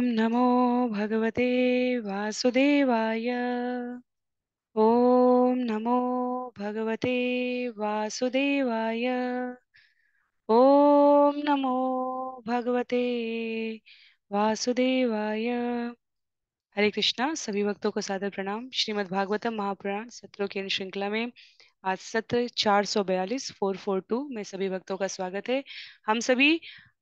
ओम नमो भगवते वासुदेवाय ओम नमो भगवते वासुदेवाय ओम नमो भगवते वासुदेवाय हरे कृष्णा सभी भक्तों को सादर प्रणाम श्रीमद् भागवतम महापुराण सत्रों की श्रृंखला में आज सत्र चार सौ बयालीस फोर फोर टू में सभी भक्तों का स्वागत है हम सभी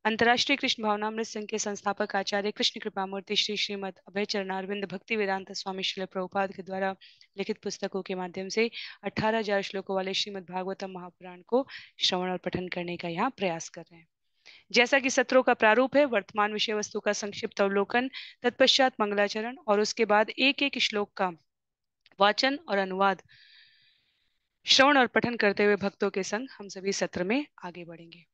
अंतर्राष्ट्रीय कृष्ण भावनामृत संघ के संस्थापक आचार्य कृष्ण कृपामूर्ति श्री श्रीमद अभय चरणारविंद भक्ति वेदांत स्वामी श्री प्रभुपाद के द्वारा लिखित पुस्तकों के माध्यम से 18000 श्लोकों वाले श्रीमद भागवतम महापुराण को श्रवण और पठन करने का यहाँ प्रयास कर रहे हैं जैसा कि सत्रों का प्रारूप है वर्तमान विषय वस्तु का संक्षिप्त अवलोकन तत्पश्चात मंगलाचरण और उसके बाद एक एक श्लोक का वाचन और अनुवाद श्रवण और पठन करते हुए भक्तों के संग हम सभी सत्र में आगे बढ़ेंगे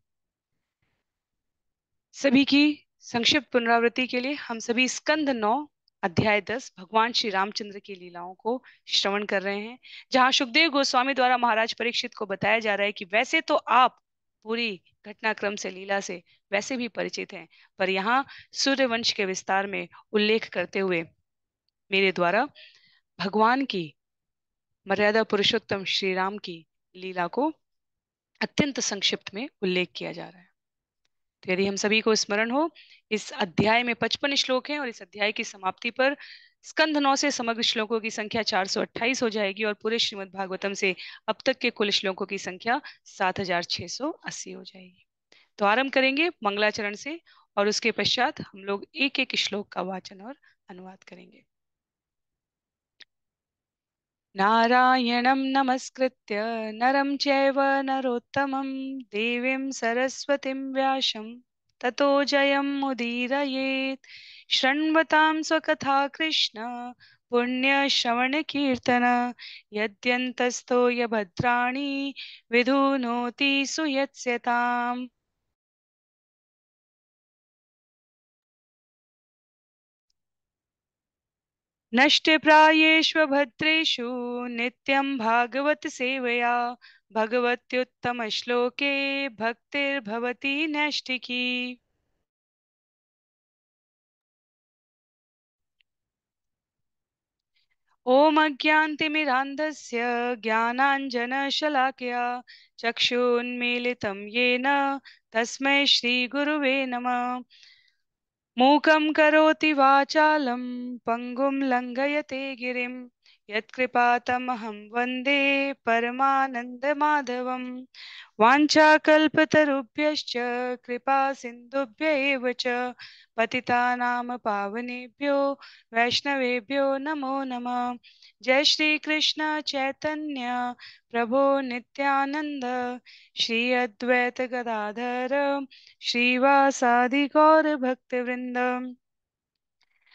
सभी की संक्षिप्त पुनरावृत्ति के लिए हम सभी स्कंद नौ अध्याय दस भगवान श्री रामचंद्र की लीलाओं को श्रवण कर रहे हैं जहाँ सुखदेव गोस्वामी द्वारा महाराज परीक्षित को बताया जा रहा है कि वैसे तो आप पूरी घटनाक्रम से लीला से वैसे भी परिचित हैं पर यहाँ सूर्यवंश के विस्तार में उल्लेख करते हुए मेरे द्वारा भगवान की मर्यादा पुरुषोत्तम श्री राम की लीला को अत्यंत संक्षिप्त में उल्लेख किया जा रहा है तो यदि हम सभी को स्मरण हो इस अध्याय में पचपन श्लोक हैं और इस अध्याय की समाप्ति पर स्कंध नौ से समग्र श्लोकों की संख्या 428 हो जाएगी और पूरे श्रीमद् भागवतम से अब तक के कुल श्लोकों की संख्या 7680 हो जाएगी तो आरंभ करेंगे मंगलाचरण से और उसके पश्चात हम लोग एक एक श्लोक का वाचन और अनुवाद करेंगे नारायणं नमस्कृत्य नरं चैव नरोत्तमं देवीं सरस्वतीं व्यासं ततो जयं मुदीरयेत् शृण्वतां स्वकथा कृष्ण पुण्यश्रवणकीर्तन यद्यन्तस्तो यभद्राणि विधुनोति सुयत्स्यताम् नष्टप्रायेष्वभद्रेषु नित्यं भागवतसेवया भगवत्युत्तमश्लोके भक्तिर्भवति नैष्टिकी ओम अज्ञान्तिमिरान्धस्य ज्ञानाञ्जनशलाकया चक्षुन्मीलितं येन तस्मै श्रीगुरुवे नमः मूकं करोति वाचालं पङ्गुं लङ्घयते गिरिं यत्कृपातमहं वन्दे परमानन्दमाधवम् वाचाकुभ्य कृपा सिंधुभ्य पति पावनेभ्यो वैष्णवेभ्यो नमो नम जय श्री कृष्ण चैतन्य प्रभो नित्यानन्द श्री अद्वैत गदाधर श्रीवासादि गौरभक्तवृन्द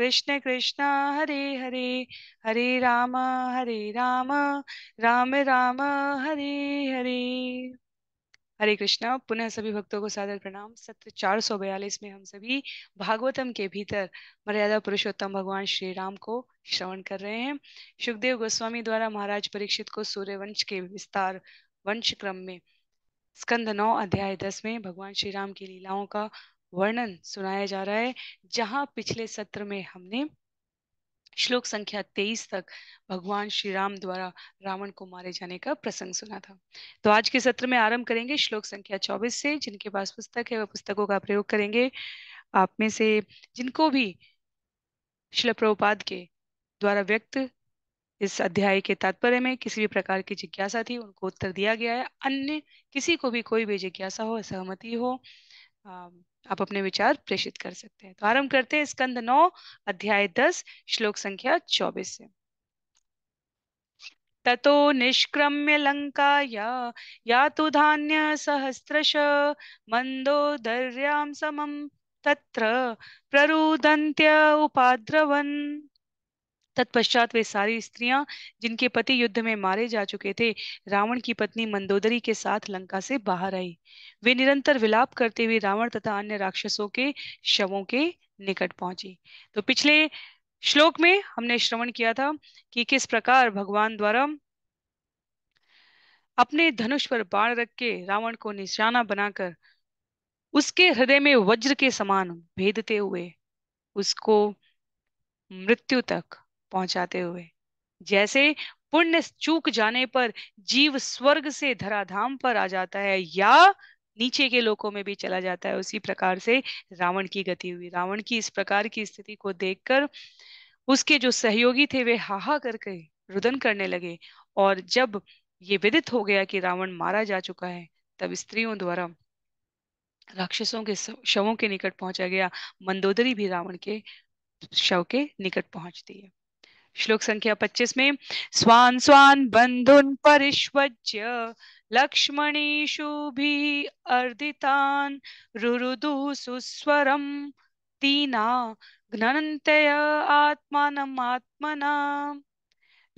कृष्ण कृष्ण हरे हरे हरे राम हरे राम राम राम हरे हरे हरे कृष्णा पुनः सभी भक्तों को सादर प्रणाम सत्र चार सौ बयालीस में हम सभी भागवतम के भीतर मर्यादा पुरुषोत्तम भगवान श्री राम को श्रवण कर रहे हैं सुखदेव गोस्वामी द्वारा महाराज परीक्षित को सूर्यवंश के विस्तार वंश क्रम में स्कंद नौ अध्याय दस में भगवान श्री राम की लीलाओं का वर्णन सुनाया जा रहा है जहां पिछले सत्र में हमने श्लोक संख्या तेईस तक भगवान श्री राम द्वारा रावण को मारे जाने का प्रसंग सुना था तो आज के सत्र में आरंभ करेंगे श्लोक संख्या चौबीस से जिनके पास पुस्तक है वह पुस्तकों का प्रयोग करेंगे आप में से जिनको भी शिल प्रभुपाद के द्वारा व्यक्त इस अध्याय के तात्पर्य में किसी भी प्रकार की जिज्ञासा थी उनको उत्तर दिया गया है अन्य किसी को भी कोई भी जिज्ञासा हो असहमति हो आप अपने विचार प्रेषित कर सकते हैं तो आरंभ करते हैं स्कंद नौ अध्याय दस श्लोक संख्या चौबीस से ततो निष्क्रम्य लंकाया या सहस्रश मंदो दर्याम समम तत्र प्ररुदन्त्य उपाद्रवन तत्पश्चात वे सारी स्त्रियां जिनके पति युद्ध में मारे जा चुके थे रावण की पत्नी मंदोदरी के साथ लंका से बाहर आई वे निरंतर विलाप करते हुए रावण तथा अन्य राक्षसों के शवों के निकट पहुंची तो पिछले श्लोक में हमने श्रवण किया था कि किस प्रकार भगवान द्वारा अपने धनुष पर बाण रख के रावण को निशाना बनाकर उसके हृदय में वज्र के समान भेदते हुए उसको मृत्यु तक पहुंचाते हुए जैसे पुण्य चूक जाने पर जीव स्वर्ग से धराधाम पर आ जाता है या नीचे के लोकों में भी चला जाता है उसी प्रकार से रावण की गति हुई रावण की इस प्रकार की स्थिति को देखकर उसके जो सहयोगी थे वे हाहा करके रुदन करने लगे और जब ये विदित हो गया कि रावण मारा जा चुका है तब स्त्रियों द्वारा राक्षसों के शवों के निकट पहुंचा गया मंदोदरी भी रावण के शव के निकट पहुंचती है श्लोक संख्या पच्चीस में स्वान स्वान बंधुन परिश्वज लक्ष्मणेशु भी अर्दितान रुरुदु सुस्वरम तीना घनंतय आत्मान आत्मना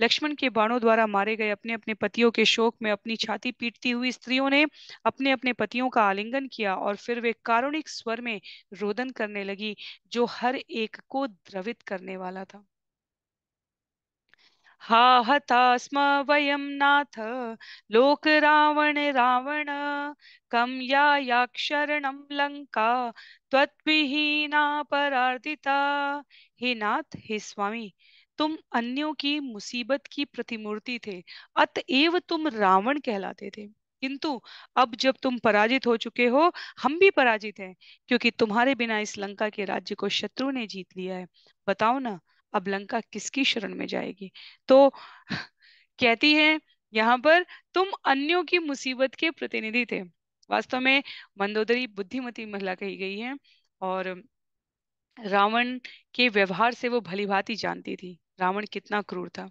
लक्ष्मण के बाणों द्वारा मारे गए अपने अपने पतियों के शोक में अपनी छाती पीटती हुई स्त्रियों ने अपने अपने पतियों का आलिंगन किया और फिर वे कारुणिक स्वर में रोदन करने लगी जो हर एक को द्रवित करने वाला था हा हता स्म वयम नाथ लोक रावण कं या याक्षरणं लङ्का परार्दिता हे नाथ हे स्वामी तुम अन्यों की मुसीबत की प्रतिमूर्ति थे अतएव तुम रावण कहलाते थे किंतु अब जब तुम पराजित हो चुके हो हम भी पराजित हैं क्योंकि तुम्हारे बिना इस लंका के राज्य को शत्रु ने जीत लिया है बताओ ना अब लंका किसकी शरण में जाएगी तो कहती है यहाँ पर तुम अन्यों की मुसीबत के प्रतिनिधि थे वास्तव में मंदोदरी बुद्धिमती महिला कही गई है और रावण के व्यवहार से वो भली भांति जानती थी रावण कितना क्रूर था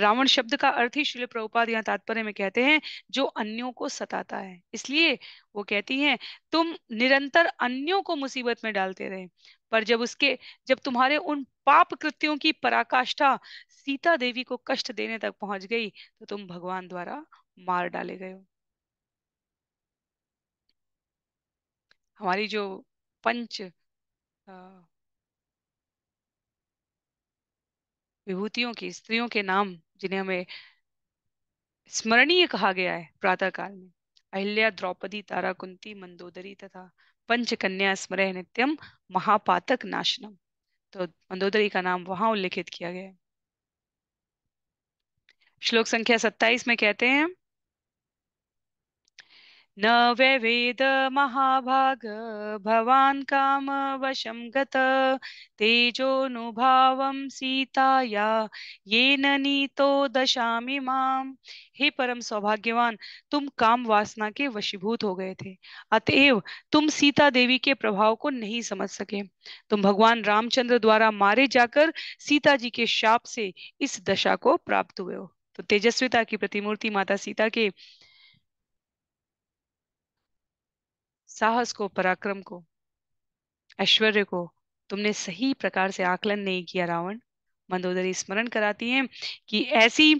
रावण शब्द का अर्थ ही शिल प्रभुपाद यहाँ तात्पर्य में कहते हैं जो अन्यों को सताता है इसलिए वो कहती हैं तुम निरंतर अन्यों को मुसीबत में डालते रहे पर जब उसके जब तुम्हारे उन पाप कृत्यों की पराकाष्ठा सीता देवी को कष्ट देने तक पहुंच गई तो तुम भगवान द्वारा मार डाले गए हो हमारी जो पंच विभूतियों की स्त्रियों के नाम जिन्हें हमें स्मरणीय कहा गया है प्रातः काल में अहिल्या द्रौपदी तारा कुंती मंदोदरी तथा पंच कन्या नित्यम महापातक नाशनम तो मंदोदरी का नाम वहां उल्लेखित किया गया है श्लोक संख्या सत्ताईस में कहते हैं न व्यवेद महाभाग भवान् कामवशं गत तेजोनुभावं सीताया येन नीतो दशामि माम हे परम सौभाग्यवान तुम काम वासना के वशीभूत हो गए थे अतएव तुम सीता देवी के प्रभाव को नहीं समझ सके तुम भगवान रामचंद्र द्वारा मारे जाकर सीता जी के शाप से इस दशा को प्राप्त हुए हो तो तेजस्विता की प्रतिमूर्ति माता सीता के साहस को पराक्रम को ऐश्वर्य को तुमने सही प्रकार से आकलन नहीं किया रावण मंदोदरी स्मरण कराती है कि ऐसी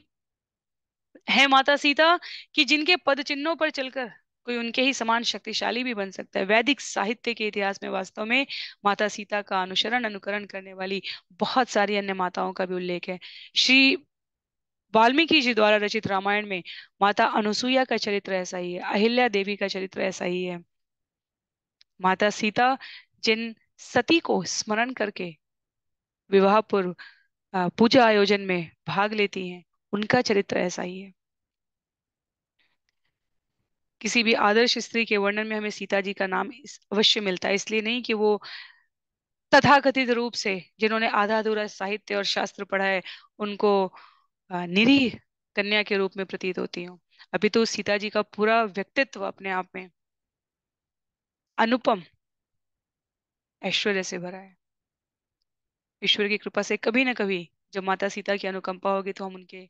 है माता सीता कि जिनके पद चिन्हों पर चलकर कोई उनके ही समान शक्तिशाली भी बन सकता है वैदिक साहित्य के इतिहास में वास्तव में माता सीता का अनुसरण अनुकरण करने वाली बहुत सारी अन्य माताओं का भी उल्लेख है श्री वाल्मीकि जी द्वारा रचित रामायण में माता अनुसुईया का चरित्र ऐसा ही है अहिल्या देवी का चरित्र ऐसा ही है माता सीता जिन सती को स्मरण करके विवाह पूर्व पूजा आयोजन में भाग लेती हैं उनका चरित्र ऐसा ही है किसी भी आदर्श स्त्री के वर्णन में हमें सीता जी का नाम अवश्य मिलता है इसलिए नहीं कि वो तथाकथित रूप से जिन्होंने आधा अधूरा साहित्य और शास्त्र पढ़ा है उनको निरीह कन्या के रूप में प्रतीत होती हूँ अभी तो सीता जी का पूरा व्यक्तित्व अपने आप में अनुपम ऐश्वर्य से भरा है ईश्वर की कृपा से कभी ना कभी जब माता सीता की अनुकंपा होगी तो हम उनके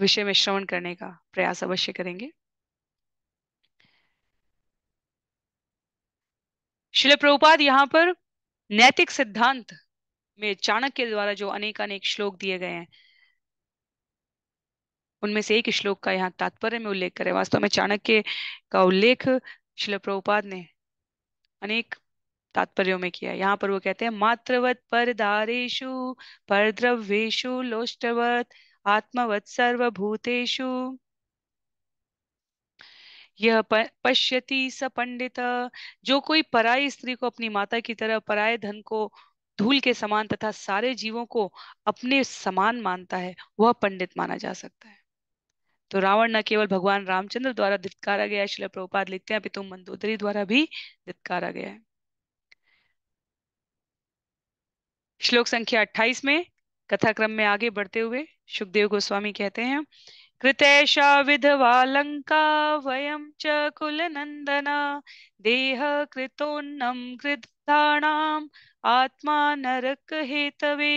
विषय में श्रवण करने का प्रयास अवश्य करेंगे शिल प्रभुपाद यहाँ पर नैतिक सिद्धांत में चाणक्य द्वारा जो अनेक अनेक श्लोक दिए गए हैं उनमें से एक श्लोक का यहाँ तात्पर्य में उल्लेख करें वास्तव में चाणक्य का उल्लेख शिल प्रभुपाद ने अनेक तात्पर्यों में किया यहाँ पर वो कहते हैं मात्रवत पर दारेशु पर द्रव्येशु लोष्टवत आत्मवत सर्वभूतेशु यह पश्यति स पंडित जो कोई पराई स्त्री को अपनी माता की तरह पराय धन को धूल के समान तथा सारे जीवों को अपने समान मानता है वह पंडित माना जा सकता है तो रावण न केवल भगवान रामचंद्र द्वारा धितकारा गया है शिल प्रभुपाद लिखते हैं अपितु तो मंदोदरी द्वारा भी धितकारा गया है श्लोक संख्या 28 में कथाक्रम में आगे बढ़ते हुए सुखदेव गोस्वामी कहते हैं कृतेशा विधवा लंका वयम च कुल नंदना देह कृतोन्नम कृताणाम आत्मा नरक हेतवे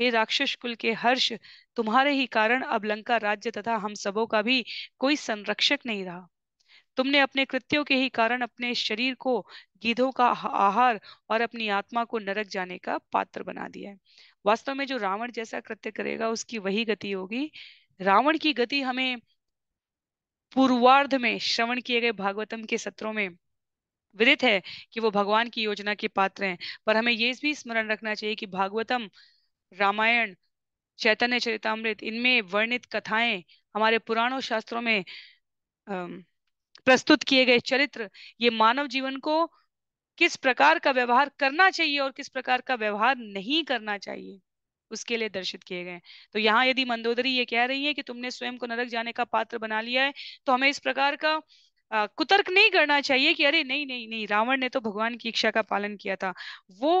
हे राक्षस कुल के हर्ष तुम्हारे ही कारण अब लंका राज्य तथा हम सबों का भी कोई संरक्षक नहीं रहा तुमने अपने कृत्यों के ही कारण अपने शरीर को गीधों का आहार और अपनी आत्मा को नरक जाने का पात्र बना दिया है वास्तव में जो रावण जैसा कृत्य करेगा उसकी वही गति होगी रावण की गति हमें पूर्वार्ध में श्रवण किए गए भागवतम के सत्रों में विदित है कि वो भगवान की योजना के पात्र हैं पर हमें ये भी स्मरण रखना चाहिए कि भागवतम रामायण चैतन्य चरितमृत इनमें वर्णित कथाएं हमारे पुराणों शास्त्रों में प्रस्तुत किए गए चरित्र ये मानव जीवन को किस प्रकार का व्यवहार करना चाहिए और किस प्रकार का व्यवहार नहीं करना चाहिए उसके लिए दर्शित किए गए तो यहाँ यदि मंदोदरी ये कह रही है कि तुमने स्वयं को नरक जाने का पात्र बना लिया है तो हमें इस प्रकार का कुतर्क नहीं करना चाहिए कि अरे नहीं नहीं नहीं रावण ने तो भगवान की इच्छा का पालन किया था वो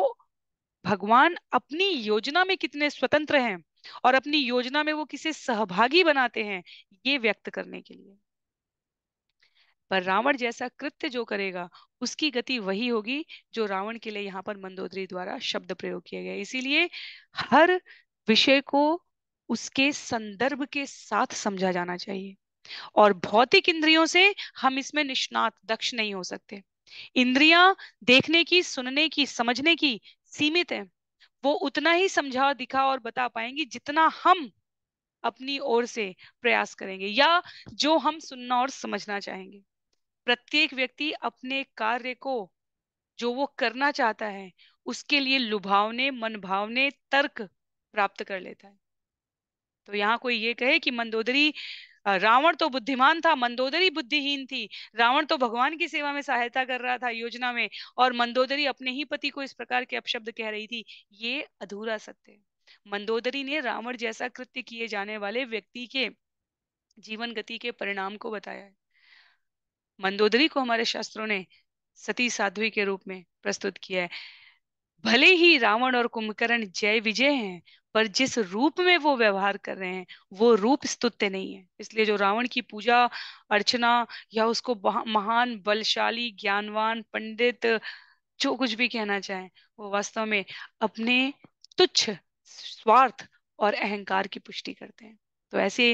भगवान अपनी योजना में कितने स्वतंत्र हैं और अपनी योजना में वो किसे सहभागी बनाते हैं ये व्यक्त करने के लिए पर रावण जैसा कृत्य जो करेगा उसकी गति वही होगी जो रावण के लिए यहाँ पर मंदोदरी द्वारा शब्द प्रयोग किया गया इसीलिए हर विषय को उसके संदर्भ के साथ समझा जाना चाहिए और भौतिक इंद्रियों से हम इसमें निष्णात दक्ष नहीं हो सकते इंद्रियां देखने की सुनने की समझने की सीमित है वो उतना ही समझा दिखा और बता पाएंगे जितना हम अपनी ओर से प्रयास करेंगे या जो हम सुनना और समझना चाहेंगे प्रत्येक व्यक्ति अपने कार्य को जो वो करना चाहता है उसके लिए लुभावने मन भावने तर्क प्राप्त कर लेता है तो यहाँ कोई ये कहे कि मंदोदरी रावण तो बुद्धिमान था मंदोदरी बुद्धिहीन थी रावण तो भगवान की सेवा में सहायता कर रहा था योजना में और मंदोदरी अपने ही पति को इस प्रकार के अपशब्द कह रही थी ये अधूरा सत्य मंदोदरी ने रावण जैसा कृत्य किए जाने वाले व्यक्ति के जीवन गति के परिणाम को बताया है मंदोदरी को हमारे शास्त्रों ने सती साध्वी के रूप में प्रस्तुत किया है भले ही रावण और कुंभकर्ण जय विजय हैं पर जिस रूप में वो व्यवहार कर रहे हैं वो रूप स्तुत्य नहीं है इसलिए जो रावण की पूजा अर्चना या उसको महान बलशाली ज्ञानवान पंडित जो कुछ भी कहना चाहे वो वास्तव में अपने तुच्छ स्वार्थ और अहंकार की पुष्टि करते हैं तो ऐसे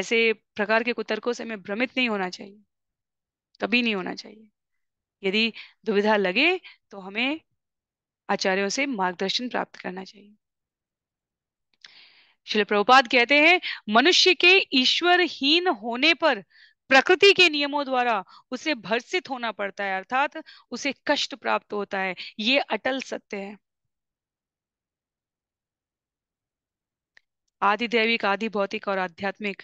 ऐसे प्रकार के कुतर्कों से हमें भ्रमित नहीं होना चाहिए कभी नहीं होना चाहिए यदि दुविधा लगे तो हमें आचार्यों से मार्गदर्शन प्राप्त करना चाहिए शिल प्रभुपाद कहते हैं मनुष्य के ईश्वरहीन होने पर प्रकृति के नियमों द्वारा उसे भर्सित होना पड़ता है अर्थात उसे कष्ट प्राप्त होता है ये अटल सत्य है आदि दैविक आदि भौतिक और आध्यात्मिक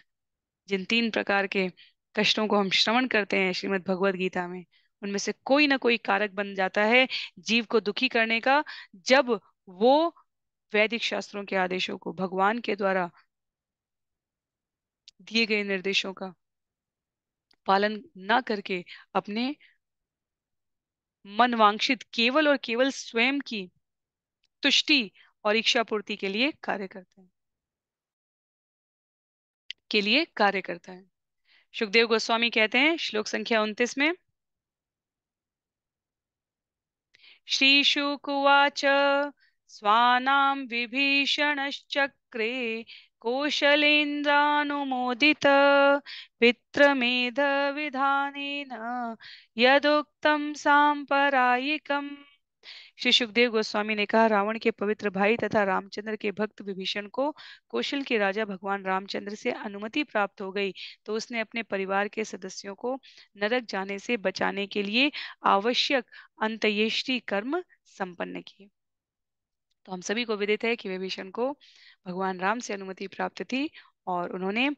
जिन तीन प्रकार के कष्टों को हम श्रवण करते हैं श्रीमद् भगवद गीता में उनमें से कोई ना कोई कारक बन जाता है जीव को दुखी करने का जब वो वैदिक शास्त्रों के आदेशों को भगवान के द्वारा दिए गए निर्देशों का पालन ना करके अपने मनवांक्षित केवल और केवल स्वयं की तुष्टि और इच्छा पूर्ति के लिए कार्य करते हैं के लिए कार्य करता है सुखदेव गोस्वामी कहते हैं श्लोक संख्या उन्तीस में श्री शुकुवाच स्वानां विभीषणश्चक्रे कोशलेन्द्रानुमोदित पित्रमेधविधानेन यदोक्तं सांपरायिकम् श्री सुखदेव गोस्वामी ने कहा रावण के पवित्र भाई तथा रामचंद्र के भक्त विभीषण को कौशल के राजा भगवान रामचंद्र से अनुमति प्राप्त हो गई तो उसने अपने परिवार के सदस्यों को नरक जाने से बचाने के लिए आवश्यक अंत्येष्टि कर्म संपन्न किए तो हम सभी को विदित है कि विभीषण को भगवान राम से अनुमति प्राप्त थी और उन्होंने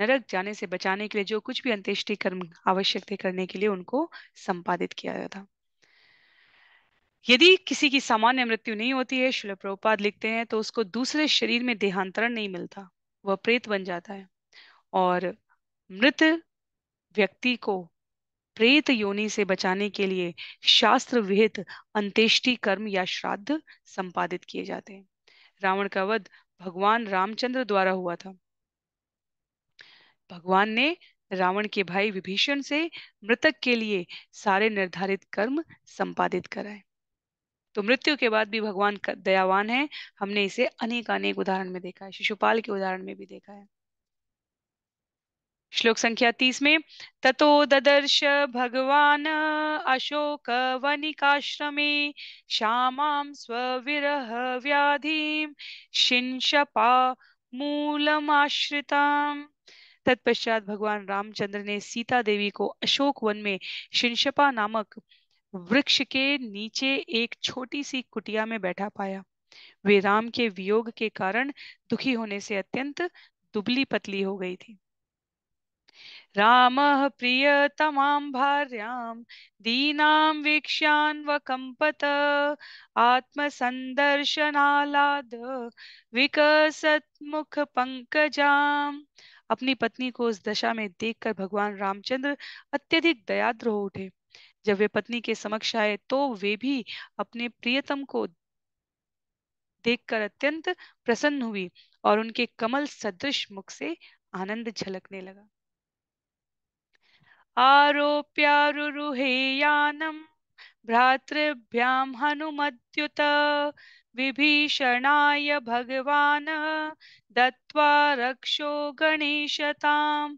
नरक जाने से बचाने के लिए जो कुछ भी अंत्येष्टि कर्म आवश्यक थे करने के लिए उनको संपादित किया गया था यदि किसी की सामान्य मृत्यु नहीं होती है शिल प्रभुपाद लिखते हैं तो उसको दूसरे शरीर में देहांतरण नहीं मिलता वह प्रेत बन जाता है और मृत व्यक्ति को प्रेत योनि से बचाने के लिए शास्त्र विहित अंत्येष्टि कर्म या श्राद्ध संपादित किए जाते हैं रावण का वध भगवान रामचंद्र द्वारा हुआ था भगवान ने रावण के भाई विभीषण से मृतक के लिए सारे निर्धारित कर्म संपादित कराए तो मृत्यु के बाद भी भगवान दयावान है हमने इसे अनेक अनेक उदाहरण में देखा है शिशुपाल के उदाहरण में भी देखा है श्लोक संख्या तीस में ततो ददर्श भगवान अशोक वनिकाश्रमे श्यामां स्वविरह व्याधिं शिंशपा मूलमाश्रिताम तत्पश्चात भगवान रामचंद्र ने सीता देवी को अशोक वन में शिंशपा नामक वृक्ष के नीचे एक छोटी सी कुटिया में बैठा पाया वे राम के वियोग के कारण दुखी होने से अत्यंत दुबली पतली हो गई थी रामः प्रियतमां भार्यां दीनां वीक्ष्यान्वकम्पत आत्मसन्दर्शनालाद विकसत्मुख पङ्कजाम् अपनी पत्नी को उस दशा में देखकर भगवान रामचंद्र अत्यधिक दयाद्र हो उठे जब वे पत्नी के समक्ष आए तो वे भी अपने प्रियतम को देखकर अत्यंत प्रसन्न हुई और उनके कमल सदृश मुख से आनंद झलकने लगा आरोप्यारुरुहे यानम् भ्रातृभ्यां हनुमद्युत विभीषणाय भगवान् दत्त्वा रक्षो गणेशताम्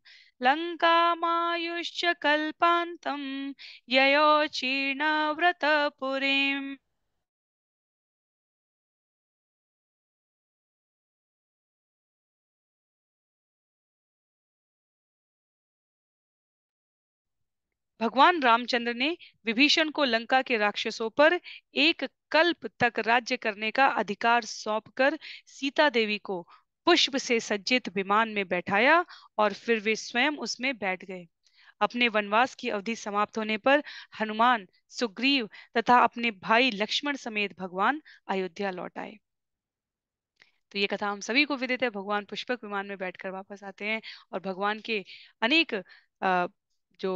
लङ्कामायुश्च कल्पान्तं ययोचीर्णव्रतपुरीम् भगवान रामचंद्र ने विभीषण को लंका के राक्षसों पर एक कल्प तक राज्य करने का अधिकार सौंपकर सीता देवी को पुष्प से सज्जित विमान में बैठाया और फिर वे स्वयं उसमें बैठ गए अपने वनवास की अवधि समाप्त होने पर हनुमान सुग्रीव तथा अपने भाई लक्ष्मण समेत भगवान अयोध्या लौट आए तो ये कथा हम सभी को विदित है भगवान पुष्पक विमान में बैठकर वापस आते हैं और भगवान के अनेक जो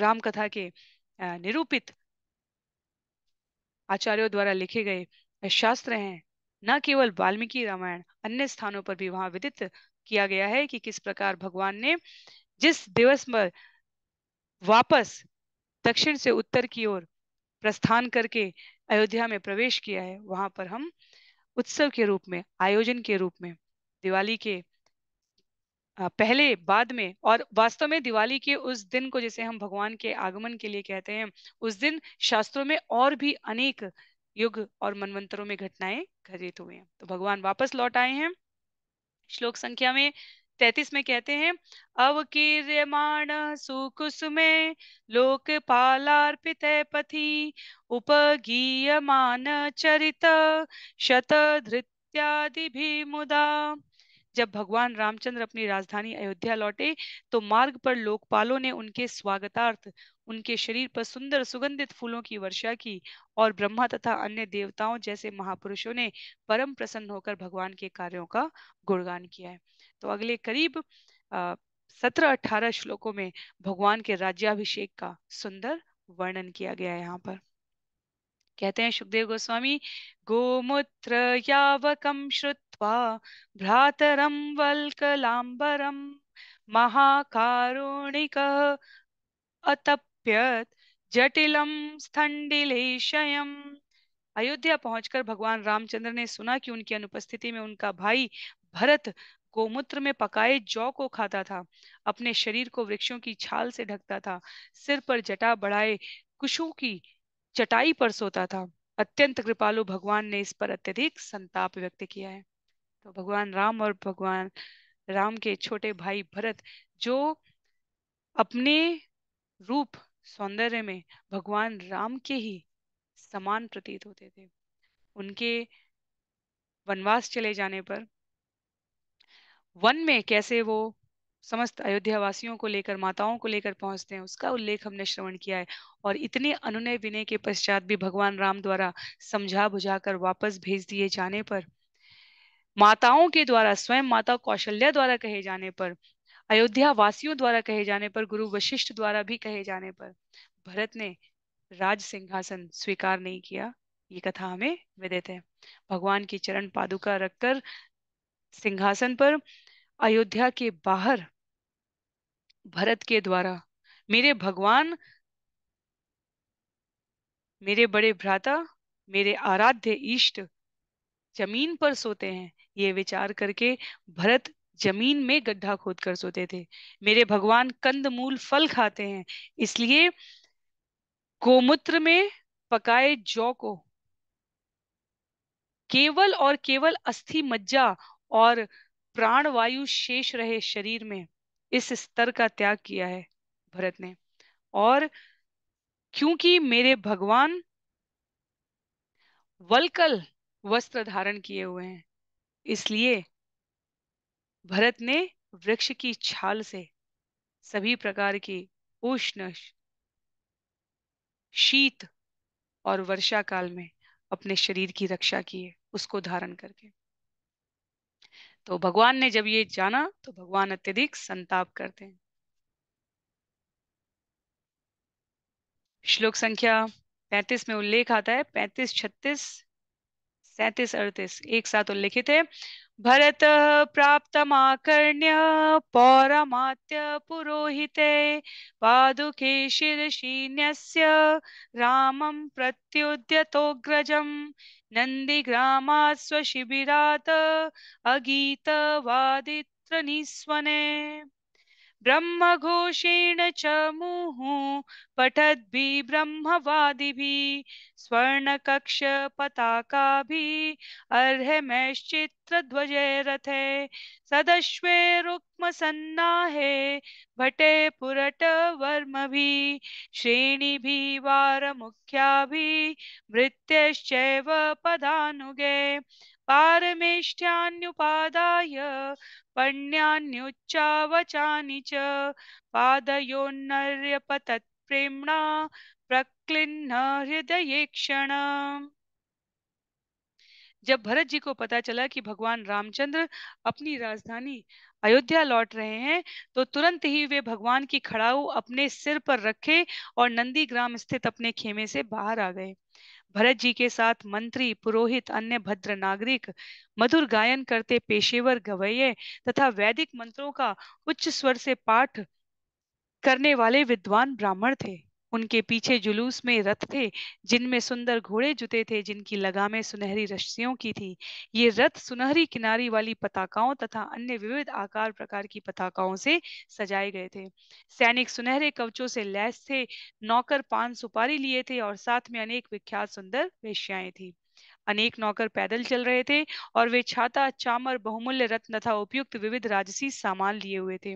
रामकथा के निरूपित आचार्यों द्वारा लिखे गए शास्त्र हैं न केवल वाल्मीकि रामायण अन्य स्थानों पर भी वहां विदित किया गया है कि किस प्रकार भगवान ने जिस दिवस पर वापस दक्षिण से उत्तर की ओर प्रस्थान करके अयोध्या में प्रवेश किया है वहां पर हम उत्सव के रूप में आयोजन के रूप में दिवाली के पहले बाद में और वास्तव में दिवाली के उस दिन को जैसे हम भगवान के आगमन के लिए कहते हैं उस दिन शास्त्रों में और भी अनेक युग और मनवंतरों में घटनाएं घटित हुए हैं तो भगवान वापस लौट आए हैं श्लोक संख्या में तैतीस में कहते हैं अवकीर्यमाण सुकुसुमे लोक पालार्पित पथि उपगीयमान चरित धृत्यादि भी मुदा जब भगवान रामचंद्र अपनी राजधानी अयोध्या लौटे तो मार्ग पर लोकपालों ने उनके स्वागतार्थ उनके शरीर पर सुंदर सुगंधित फूलों की वर्षा की और ब्रह्मा तथा अन्य देवताओं जैसे महापुरुषों ने परम प्रसन्न होकर भगवान के कार्यों का गुणगान किया है तो अगले करीब सत्रह अठारह श्लोकों में भगवान के राज्याभिषेक का सुंदर वर्णन किया गया है यहाँ पर कहते हैं सुखदेव गोस्वामी गोमूत्र यावकम श्रुत कृत्वा भ्रातरं वल्कलाम्बरं महाकारुणिक अतप्यत जटिलम स्थंडिलेशयम अयोध्या पहुंचकर भगवान रामचंद्र ने सुना कि उनकी अनुपस्थिति में उनका भाई भरत गोमूत्र में पकाए जौ को खाता था अपने शरीर को वृक्षों की छाल से ढकता था सिर पर जटा बढ़ाए कुशों की चटाई पर सोता था अत्यंत कृपालु भगवान ने इस पर अत्यधिक संताप व्यक्त किया है तो भगवान राम और भगवान राम के छोटे भाई भरत जो अपने रूप सौंदर्य में भगवान राम के ही समान प्रतीत होते थे उनके वनवास चले जाने पर वन में कैसे वो समस्त अयोध्या वासियों को लेकर माताओं को लेकर पहुंचते हैं उसका उल्लेख हमने श्रवण किया है और इतने अनुनय विनय के पश्चात भी भगवान राम द्वारा समझा बुझाकर वापस भेज दिए जाने पर माताओं के द्वारा स्वयं माता कौशल्या द्वारा कहे जाने पर अयोध्या वासियों द्वारा कहे जाने पर गुरु वशिष्ठ द्वारा भी कहे जाने पर भरत ने राज सिंहासन स्वीकार नहीं किया ये कथा हमें विदित है भगवान की चरण पादुका रखकर सिंहासन पर अयोध्या के बाहर भरत के द्वारा मेरे भगवान मेरे बड़े भ्राता मेरे आराध्य इष्ट जमीन पर सोते हैं ये विचार करके भरत जमीन में गड्ढा खोद कर सोते थे मेरे भगवान कंद मूल फल खाते हैं इसलिए गोमूत्र में पकाए जौ को केवल और केवल अस्थि मज्जा और प्राण वायु शेष रहे शरीर में इस स्तर का त्याग किया है भरत ने और क्योंकि मेरे भगवान वलकल वस्त्र धारण किए हुए हैं इसलिए भरत ने वृक्ष की छाल से सभी प्रकार की उष्ण शीत और वर्षा काल में अपने शरीर की रक्षा की है उसको धारण करके तो भगवान ने जब ये जाना तो भगवान अत्यधिक संताप करते हैं श्लोक संख्या पैंतीस में उल्लेख आता है पैंतीस छत्तीस सैतीस अड़तीस एक साथ उल्लिखित है भरत प्राप्त प्राप्तमाकर्ण्य पौरमात्य पुरोहित पादुके शिरशीन्यस्य नंदी प्रत्युद्यतोऽग्रजं स्वशिबिरात अगीत वादित्र निस्वने घोषेण च मुहुः पठद्भिः ब्रह्मवादिभिः स्वर्णकक्षपताकाभिः अर्हमैश्चित्रध्वजैरथे सदश्वे सन्नाहे भटे पुरटवर्मभिः श्रेणिभिः वारमुख्याभिः भृत्यश्चैव पदानुगे पारमेष्ठ्यान्युपादाय पण्यान्युच्चावचानि च पादयोन्नर्यपतत्प्रेम्णा प्रक्लिन्न हृदये क्षण जब भरत जी को पता चला कि भगवान रामचंद्र अपनी राजधानी अयोध्या लौट रहे हैं तो तुरंत ही वे भगवान की खड़ाऊ अपने सिर पर रखे और नंदीग्राम स्थित अपने खेमे से बाहर आ गए भरत जी के साथ मंत्री पुरोहित अन्य भद्र नागरिक मधुर गायन करते पेशेवर गवैये तथा वैदिक मंत्रों का उच्च स्वर से पाठ करने वाले विद्वान ब्राह्मण थे उनके पीछे जुलूस में रथ थे जिनमें सुंदर घोड़े जुते थे जिनकी लगामें सुनहरी रस्सियों की थी ये रथ सुनहरी किनारी वाली पताकाओं तथा अन्य विविध आकार प्रकार की पताकाओं से सजाए गए थे सैनिक सुनहरे कवचों से लैस थे नौकर पान सुपारी लिए थे और साथ में अनेक विख्यात सुंदर वेश्याएं थी अनेक नौकर पैदल चल रहे थे और वे छाता चामर बहुमूल्य रत्न तथा उपयुक्त विविध राजसी सामान लिए हुए थे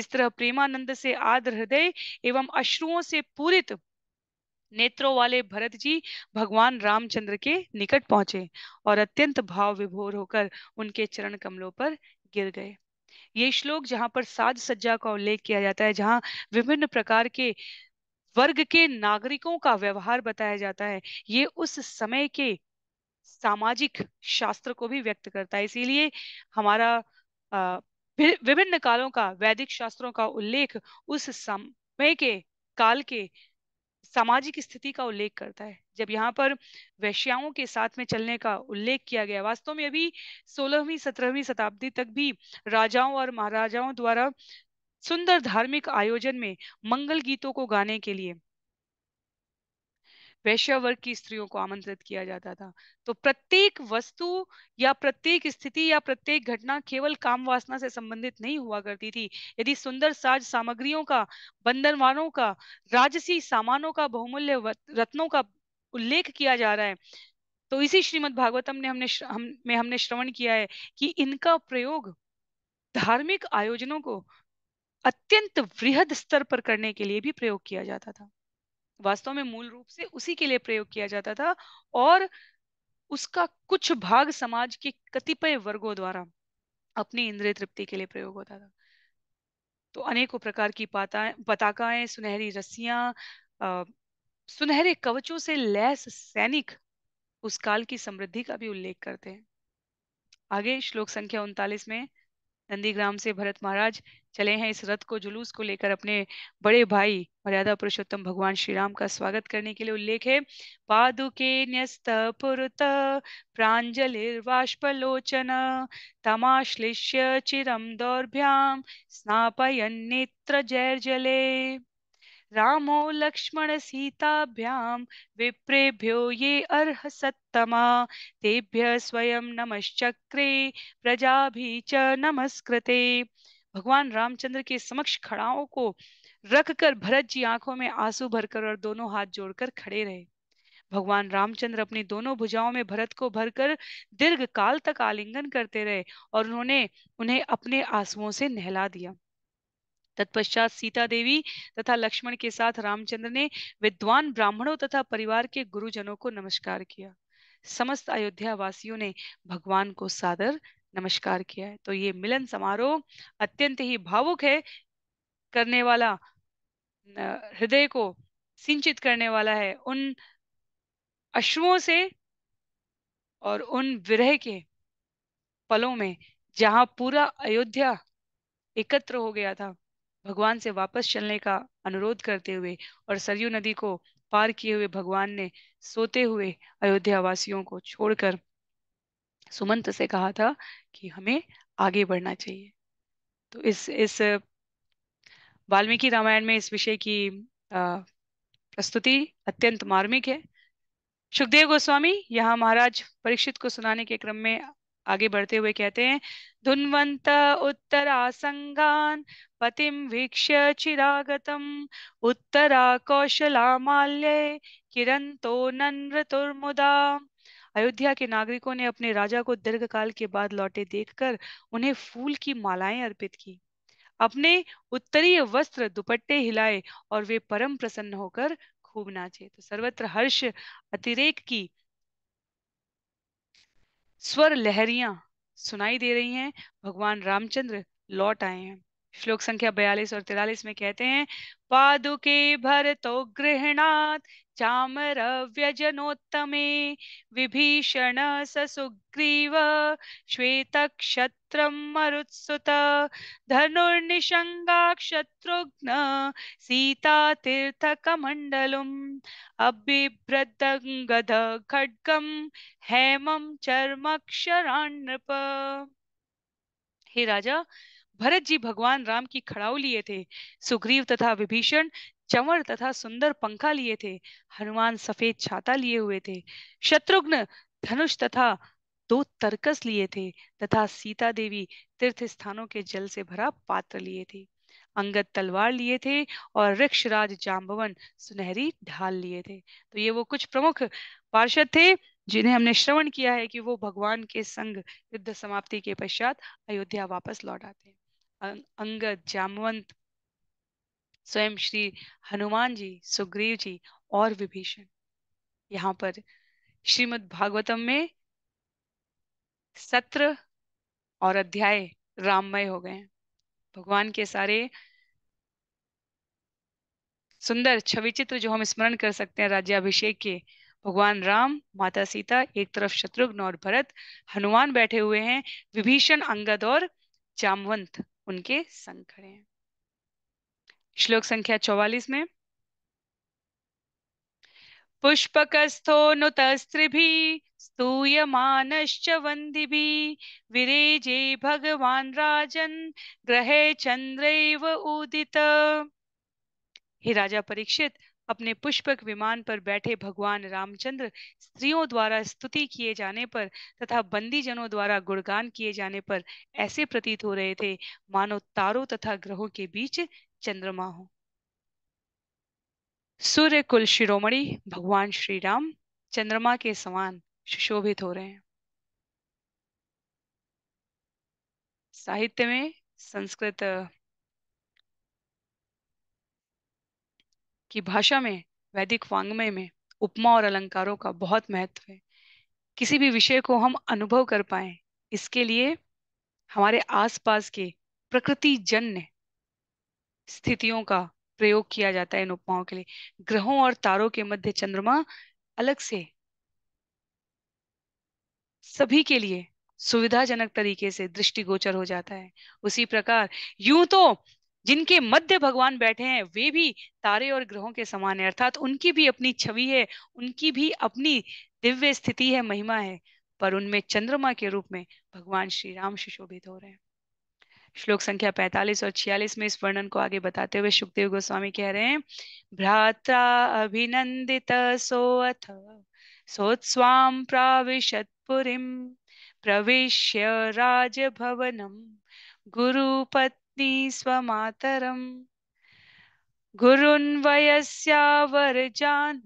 इस तरह प्रेमानंद से आद्र हृदय एवं अश्रुओं से पूरित नेत्रों वाले भरत जी भगवान रामचंद्र के निकट पहुंचे और अत्यंत भाव विभोर होकर उनके चरण कमलों पर गिर गए ये श्लोक जहाँ पर साज सज्जा का उल्लेख किया जाता है जहाँ विभिन्न प्रकार के वर्ग के नागरिकों का व्यवहार बताया जाता है ये उस समय के सामाजिक शास्त्र को भी व्यक्त करता है इसीलिए हमारा विभिन्न कालों का वैदिक शास्त्रों का उल्लेख उस समय के काल के सामाजिक स्थिति का उल्लेख करता है जब यहाँ पर वैश्याओं के साथ में चलने का उल्लेख किया गया वास्तव में अभी सोलहवीं सत्रहवीं शताब्दी तक भी राजाओं और महाराजाओं द्वारा सुंदर धार्मिक आयोजन में मंगल गीतों को गाने के लिए वैश्य वर्ग की स्त्रियों को आमंत्रित किया जाता था तो प्रत्येक वस्तु या प्रत्येक स्थिति या प्रत्येक घटना केवल काम वासना से संबंधित नहीं हुआ करती थी यदि सुंदर साज सामग्रियों का बंदरवानों का राजसी सामानों का बहुमूल्य रत्नों का उल्लेख किया जा रहा है तो इसी श्रीमद् भागवतम ने हमने हम, में हमने श्रवण किया है कि इनका प्रयोग धार्मिक आयोजनों को अत्यंत वृहद स्तर पर करने के लिए भी प्रयोग किया जाता था वास्तव में मूल रूप से उसी के लिए प्रयोग किया जाता था और उसका कुछ भाग समाज के कतिपय वर्गों द्वारा अपनी इंद्रिय तृप्ति के लिए प्रयोग होता था तो अनेकों प्रकार की पताकाएं सुनहरी रस्सियां सुनहरे कवचों से लैस सैनिक उस काल की समृद्धि का भी उल्लेख करते हैं आगे श्लोक संख्या उनतालीस में नंदीग्राम से भरत महाराज चले हैं इस रथ को जुलूस को लेकर अपने बड़े भाई मर्यादा पुरुषोत्तम भगवान श्री राम का स्वागत करने के लिए उल्लेख है पादुके न्यस्त पुरत प्राजलिर्वाष्पलोचन तमाश्लिष्य चिरम दौर्भ्याम स्नापय नेत्र जैर्जले रामो लक्ष्मण सीताभ्याम विप्रेभ्यो ये अर्ह सत्तमा तेभ्य स्वयं नमश्चक्रे प्रजा भी च नमस्कृते भगवान रामचंद्र के समक्ष खड़ाओं को रख कर भरत जी आंखों में आंसू भरकर और दोनों हाथ जोड़कर खड़े रहे भगवान रामचंद्र अपनी दोनों भुजाओं में भरत को भरकर दीर्घ काल तक आलिंगन करते रहे और उन्होंने उन्हें अपने आंसुओं से नहला दिया तत्पश्चात सीता देवी तथा लक्ष्मण के साथ रामचंद्र ने विद्वान ब्राह्मणों तथा परिवार के गुरुजनों को नमस्कार किया समस्त अयोध्या वासियों ने भगवान को सादर नमस्कार किया है तो ये मिलन समारोह अत्यंत ही भावुक है करने वाला हृदय को सिंचित करने वाला है उन अश्रुओं से और उन विरह के पलों में जहां पूरा अयोध्या एकत्र हो गया था भगवान से वापस चलने का अनुरोध करते हुए और सरयू नदी को पार किए हुए भगवान ने सोते हुए अयोध्या वासियों को छोड़कर सुमंत से कहा था कि हमें आगे बढ़ना चाहिए तो इस इस वाल्मीकि रामायण में इस विषय की प्रस्तुति अत्यंत मार्मिक है सुखदेव गोस्वामी यहाँ महाराज परीक्षित को सुनाने के क्रम में आगे बढ़ते हुए कहते हैं उत्तर आसंगान पतिम वीक्ष्य चिरागतम उत्तरा किरण तो नृतुर्मुदा अयोध्या के नागरिकों ने अपने राजा को दीर्घ काल के बाद लौटे देखकर उन्हें फूल की मालाएं अर्पित की अपने उत्तरीय वस्त्र दुपट्टे हिलाए और वे परम प्रसन्न होकर खूब नाचे तो सर्वत्र हर्ष अतिरेक की स्वर लहरियां सुनाई दे रही हैं भगवान रामचंद्र लौट आए हैं श्लोक संख्या बयालीस और तिरालीस में कहते हैं पादुके भर तो गृहनाथ व्यजनोत्तमे विभीषण स सुग्रीव श्वेत क्षत्र मरुत्सुत धनुर्निषङ्गाक्षत्रुघ्न सीतातीर्थकमण्डलम् अबिभ्रदङ्गध हेम हेमं क्षरा नृप हे राजा भरत जी भगवान राम की खड़ाऊ लिए थे सुग्रीव तथा विभीषण चंवर तथा सुंदर पंखा लिए थे हनुमान सफेद छाता लिए हुए थे शत्रुघ्न धनुष तथा दो तरकस लिए थे तथा सीता देवी तीर्थ स्थानों के जल से भरा पात्र लिए थे अंगद तलवार लिए थे और राज जाम्बवन सुनहरी ढाल लिए थे तो ये वो कुछ प्रमुख पार्षद थे जिन्हें हमने श्रवण किया है कि वो भगवान के संग युद्ध समाप्ति के पश्चात अयोध्या वापस लौट आते हैं अं- अंगद जामवंत स्वयं श्री हनुमान जी सुग्रीव जी और विभीषण यहाँ पर श्रीमद् भागवतम में सत्र और अध्याय राममय हो गए हैं भगवान के सारे सुंदर छवि चित्र जो हम स्मरण कर सकते हैं राज्याभिषेक के भगवान राम माता सीता एक तरफ शत्रुघ्न और भरत हनुमान बैठे हुए हैं विभीषण अंगद और जामवंत उनके संग खड़े हैं श्लोक संख्या चौवालीस में पुष्पकस्थोऽनुतस्त्रिभिः स्तूयमानश्च वन्दिभिः विरेजे भगवान राजन ग्रहे चन्द्रैव उदित हे राजा परीक्षित अपने पुष्पक विमान पर बैठे भगवान रामचंद्र स्त्रियों द्वारा स्तुति किए जाने पर तथा बंदी जनों द्वारा गुणगान किए जाने पर ऐसे प्रतीत हो रहे थे मानो तारों तथा ग्रहों के बीच चंद्रमा हो सूर्य कुल शिरोमणि भगवान श्री राम चंद्रमा के समान सुशोभित हो रहे हैं साहित्य में संस्कृत की भाषा में वैदिक वांग्मय में उपमा और अलंकारों का बहुत महत्व है किसी भी विषय को हम अनुभव कर पाए इसके लिए हमारे आसपास के प्रकृति जन्य स्थितियों का प्रयोग किया जाता है इन उपमाओं के लिए ग्रहों और तारों के मध्य चंद्रमा अलग से सभी के लिए सुविधाजनक तरीके से दृष्टिगोचर हो जाता है उसी प्रकार यूं तो जिनके मध्य भगवान बैठे हैं वे भी तारे और ग्रहों के समान है अर्थात उनकी भी अपनी छवि है उनकी भी अपनी दिव्य स्थिति है महिमा है पर उनमें चंद्रमा के रूप में भगवान श्री राम सुशोभित हो रहे हैं श्लोक संख्या 45 और 46 में इस वर्णन को आगे बताते हुए सुखदेव गोस्वामी कह रहे हैं भ्रात्रा अभिनंदित सो अथ सोत्स्वाम प्राविशत पुरीम प्रवेश राजभवनम गुरु पत्नी स्वमातरम गुरुन् जान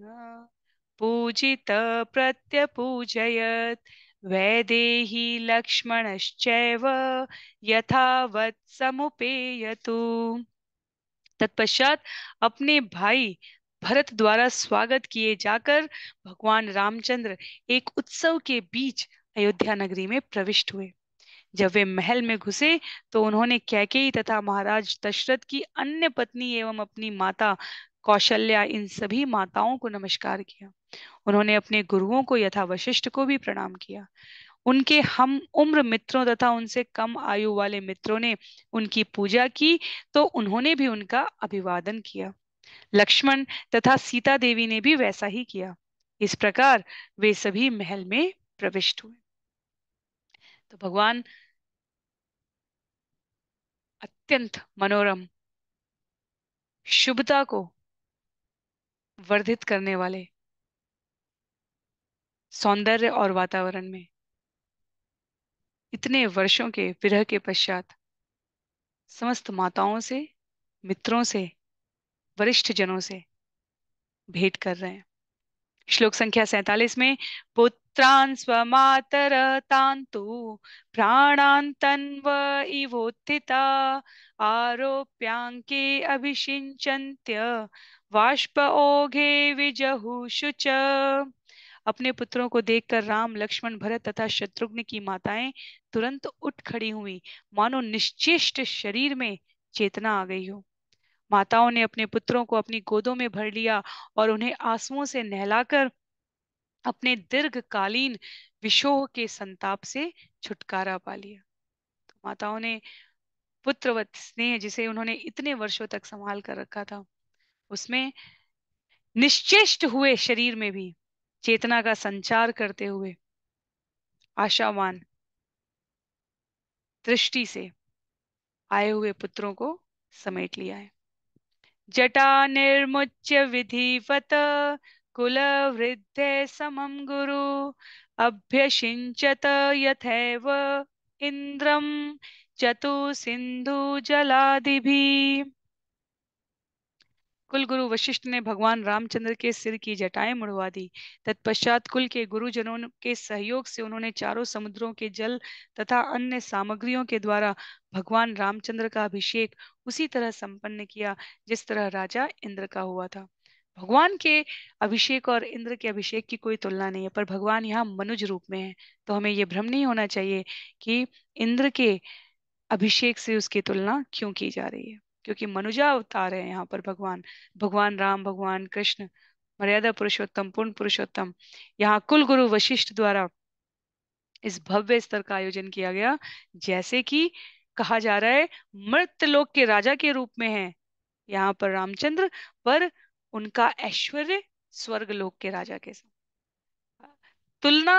पूजित प्रत्यपूजयत् वैदेही लक्ष्मणश्चैव यथावत् समुपेयतु तत्पश्चात अपने भाई भरत द्वारा स्वागत किए जाकर भगवान रामचंद्र एक उत्सव के बीच अयोध्या नगरी में प्रविष्ट हुए जब वे महल में घुसे तो उन्होंने कैकेयी तथा महाराज दशरथ की अन्य पत्नी एवं अपनी माता कौशल्या इन सभी माताओं को नमस्कार किया उन्होंने अपने गुरुओं को यथा वशिष्ठ को भी प्रणाम किया उनके हम उम्र मित्रों तथा उनसे कम आयु वाले मित्रों ने उनकी पूजा की तो उन्होंने भी उनका अभिवादन किया लक्ष्मण तथा सीता देवी ने भी वैसा ही किया इस प्रकार वे सभी महल में प्रविष्ट हुए तो भगवान अत्यंत मनोरम शुभता को वर्धित करने वाले सौंदर्य और वातावरण में इतने वर्षों के विरह के पश्चात समस्त माताओं से मित्रों से वरिष्ठ जनों से भेंट कर रहे हैं श्लोक संख्या सैतालीस में पुत्रान स्वमातर तांतु प्राणान तन्व इवोत्थिता आरोप्यांके अभिषिंचन्त्य वाष्प ओघे विजहुषु च अपने पुत्रों को देखकर राम लक्ष्मण भरत तथा शत्रुघ्न की माताएं तुरंत उठ खड़ी हुई मानो निश्चेष्ट शरीर में चेतना आ गई हो माताओं ने अपने पुत्रों को अपनी गोदों में भर लिया और उन्हें आंसुओं से नहलाकर अपने दीर्घकालीन विशोह के संताप से छुटकारा पा लिया तो माताओं ने पुत्रवत स्नेह जिसे उन्होंने इतने वर्षों तक संभाल कर रखा था उसमें निश्चेष्ट हुए शरीर में भी चेतना का संचार करते हुए आशावान दृष्टि से आए हुए पुत्रों को समेट लिया है जटा निर्मुच्य विधिवत कुल वृद्ध समम गुरु अभ्यषिंचत यथैव इंद्रम चतु सिंधु जलादि भी कुल गुरु वशिष्ठ ने भगवान रामचंद्र के सिर की जटाएं मुड़वा दी तत्पश्चात कुल के गुरुजनों के सहयोग से उन्होंने चारों समुद्रों के जल तथा अन्य सामग्रियों के द्वारा भगवान रामचंद्र का अभिषेक उसी तरह संपन्न किया जिस तरह राजा इंद्र का हुआ था भगवान के अभिषेक और इंद्र के अभिषेक की कोई तुलना नहीं है पर भगवान यहाँ मनुज रूप में है तो हमें यह भ्रम नहीं होना चाहिए कि इंद्र के अभिषेक से उसकी तुलना क्यों की जा रही है क्योंकि मनुजा अवतार है यहाँ पर भगवान भगवान राम भगवान कृष्ण मर्यादा पुरुषोत्तम पूर्ण पुरुषोत्तम यहाँ कुल गुरु वशिष्ठ द्वारा इस भव्य स्तर का आयोजन किया गया जैसे कि कहा जा रहा है मृत लोक के राजा के रूप में है यहाँ पर रामचंद्र पर उनका ऐश्वर्य स्वर्ग लोक के राजा के साथ तुलना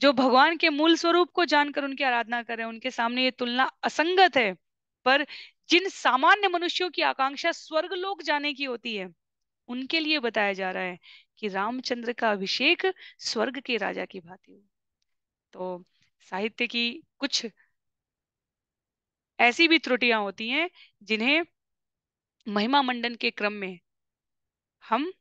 जो भगवान के मूल स्वरूप को जानकर उनकी आराधना कर रहे हैं उनके सामने ये तुलना असंगत है पर जिन सामान्य मनुष्यों की आकांक्षा स्वर्ग लोक जाने की होती है उनके लिए बताया जा रहा है कि रामचंद्र का अभिषेक स्वर्ग के राजा की भांति हो तो साहित्य की कुछ ऐसी भी त्रुटियां होती हैं जिन्हें महिमा मंडन के क्रम में हम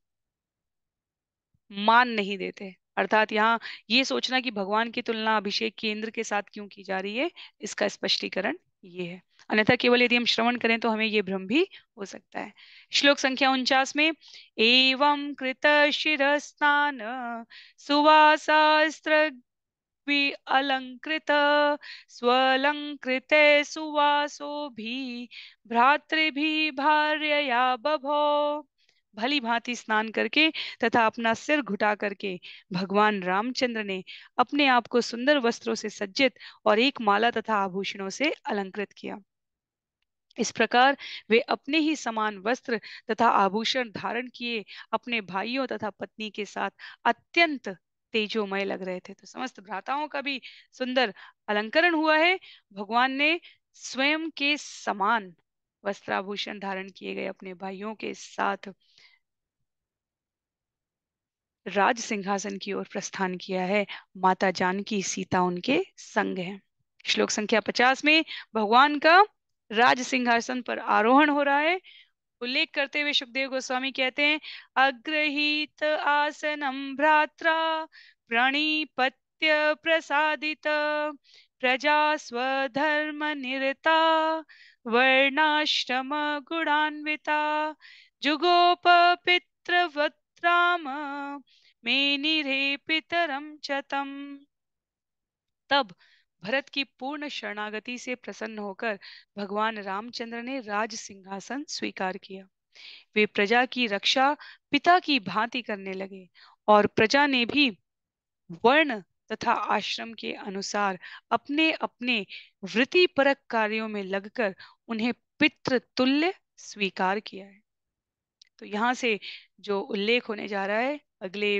मान नहीं देते अर्थात यहाँ ये सोचना कि भगवान की तुलना अभिषेक केंद्र के साथ क्यों की जा रही है इसका स्पष्टीकरण ये है अन्यथा केवल यदि हम श्रवण करें तो हमें ये भ्रम भी हो सकता है श्लोक संख्या उनचास में एवं कृत स्नान सुवासास्त्र अलंकृत स्वलंकृत सुवासो भी भार्य या बभो भली भांति स्नान करके तथा अपना सिर घुटा करके भगवान रामचंद्र ने अपने आप को सुंदर वस्त्रों से सज्जित और एक माला तथा आभूषणों से अलंकृत किया इस प्रकार वे अपने ही समान वस्त्र तथा आभूषण धारण किए अपने भाइयों तथा पत्नी के साथ अत्यंत तेजोमय लग रहे थे तो समस्त भ्राताओं का भी सुंदर अलंकरण हुआ है भगवान ने स्वयं के समान वस्त्राभूषण धारण किए गए अपने भाइयों के साथ राज सिंहासन की ओर प्रस्थान किया है माता जानकी सीता उनके संग है श्लोक संख्या पचास में भगवान का राज सिंहासन पर आरोहण हो रहा है उल्लेख करते हुए सुखदेव गोस्वामी कहते हैं अग्रहित आसनम भ्रात्रा प्रणीपत्य प्रसादित प्रजा स्वधर्म निरता वर्णाश्रम गुणान्विता जुगोप पितृवत्राम मेनिरे पितरम चतम तब भरत की पूर्ण शरणागति से प्रसन्न होकर भगवान रामचंद्र ने राज सिंहासन स्वीकार किया वे प्रजा की रक्षा पिता की भांति करने लगे और प्रजा ने भी वर्ण तथा आश्रम के अनुसार अपने अपने वृत्ति परक कार्यों में लगकर उन्हें पितृ तुल्य स्वीकार किया है तो यहां से जो उल्लेख होने जा रहा है अगले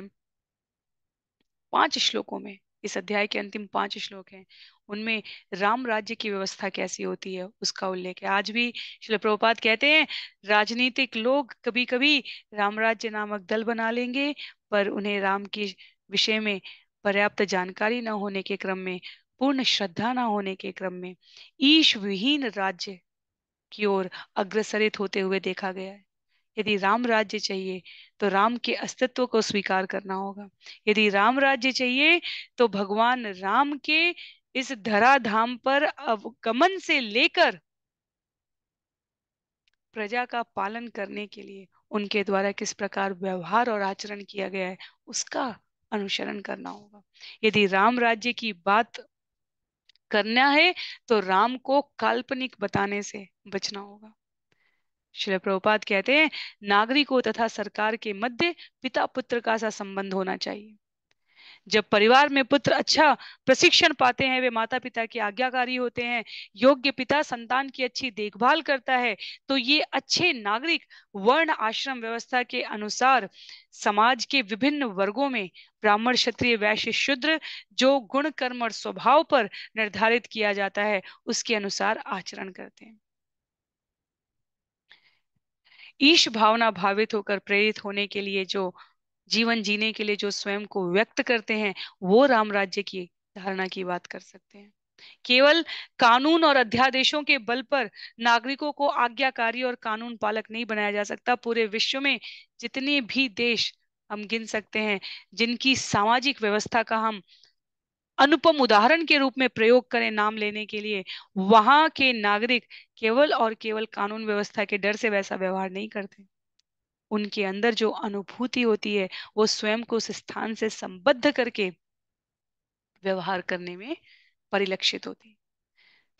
पांच श्लोकों में इस अध्याय के अंतिम पांच श्लोक हैं उनमें राम राज्य की व्यवस्था कैसी होती है उसका उल्लेख है आज भी श्री प्रभुपाद कहते हैं राजनीतिक लोग कभी कभी राम राज्य नामक दल बना लेंगे पर उन्हें राम के विषय में पर्याप्त जानकारी न होने के क्रम में पूर्ण श्रद्धा न होने के क्रम में ईश विहीन राज्य की ओर अग्रसरित होते हुए देखा गया है यदि राम राज्य चाहिए तो राम के अस्तित्व को स्वीकार करना होगा यदि राम राज्य चाहिए तो भगवान राम के इस धराधाम पर अवगमन से लेकर प्रजा का पालन करने के लिए उनके द्वारा किस प्रकार व्यवहार और आचरण किया गया है उसका अनुसरण करना होगा यदि राम राज्य की बात करना है तो राम को काल्पनिक बताने से बचना होगा श्री प्रभुपात कहते हैं नागरिकों तथा सरकार के मध्य पिता पुत्र का सा संबंध होना चाहिए जब परिवार में पुत्र अच्छा प्रशिक्षण पाते हैं वे माता पिता के आज्ञाकारी होते हैं योग्य पिता संतान की अच्छी देखभाल करता है तो ये अच्छे नागरिक वर्ण आश्रम व्यवस्था के अनुसार समाज के विभिन्न वर्गों में ब्राह्मण क्षत्रिय वैश्य शूद्र जो गुण कर्म और स्वभाव पर निर्धारित किया जाता है उसके अनुसार आचरण करते हैं ईश भावना भावित होकर प्रेरित होने के लिए जो जीवन जीने के लिए जो स्वयं को व्यक्त करते हैं वो राम राज्य की धारणा की बात कर सकते हैं केवल कानून और अध्यादेशों के बल पर नागरिकों को आज्ञाकारी और कानून पालक नहीं बनाया जा सकता पूरे विश्व में जितने भी देश हम गिन सकते हैं जिनकी सामाजिक व्यवस्था का हम अनुपम उदाहरण के रूप में प्रयोग करें नाम लेने के लिए वहां के नागरिक केवल और केवल कानून व्यवस्था के डर से वैसा व्यवहार नहीं करते उनके अंदर जो अनुभूति होती है वो स्वयं को उस स्थान से संबद्ध करके व्यवहार करने में परिलक्षित होती है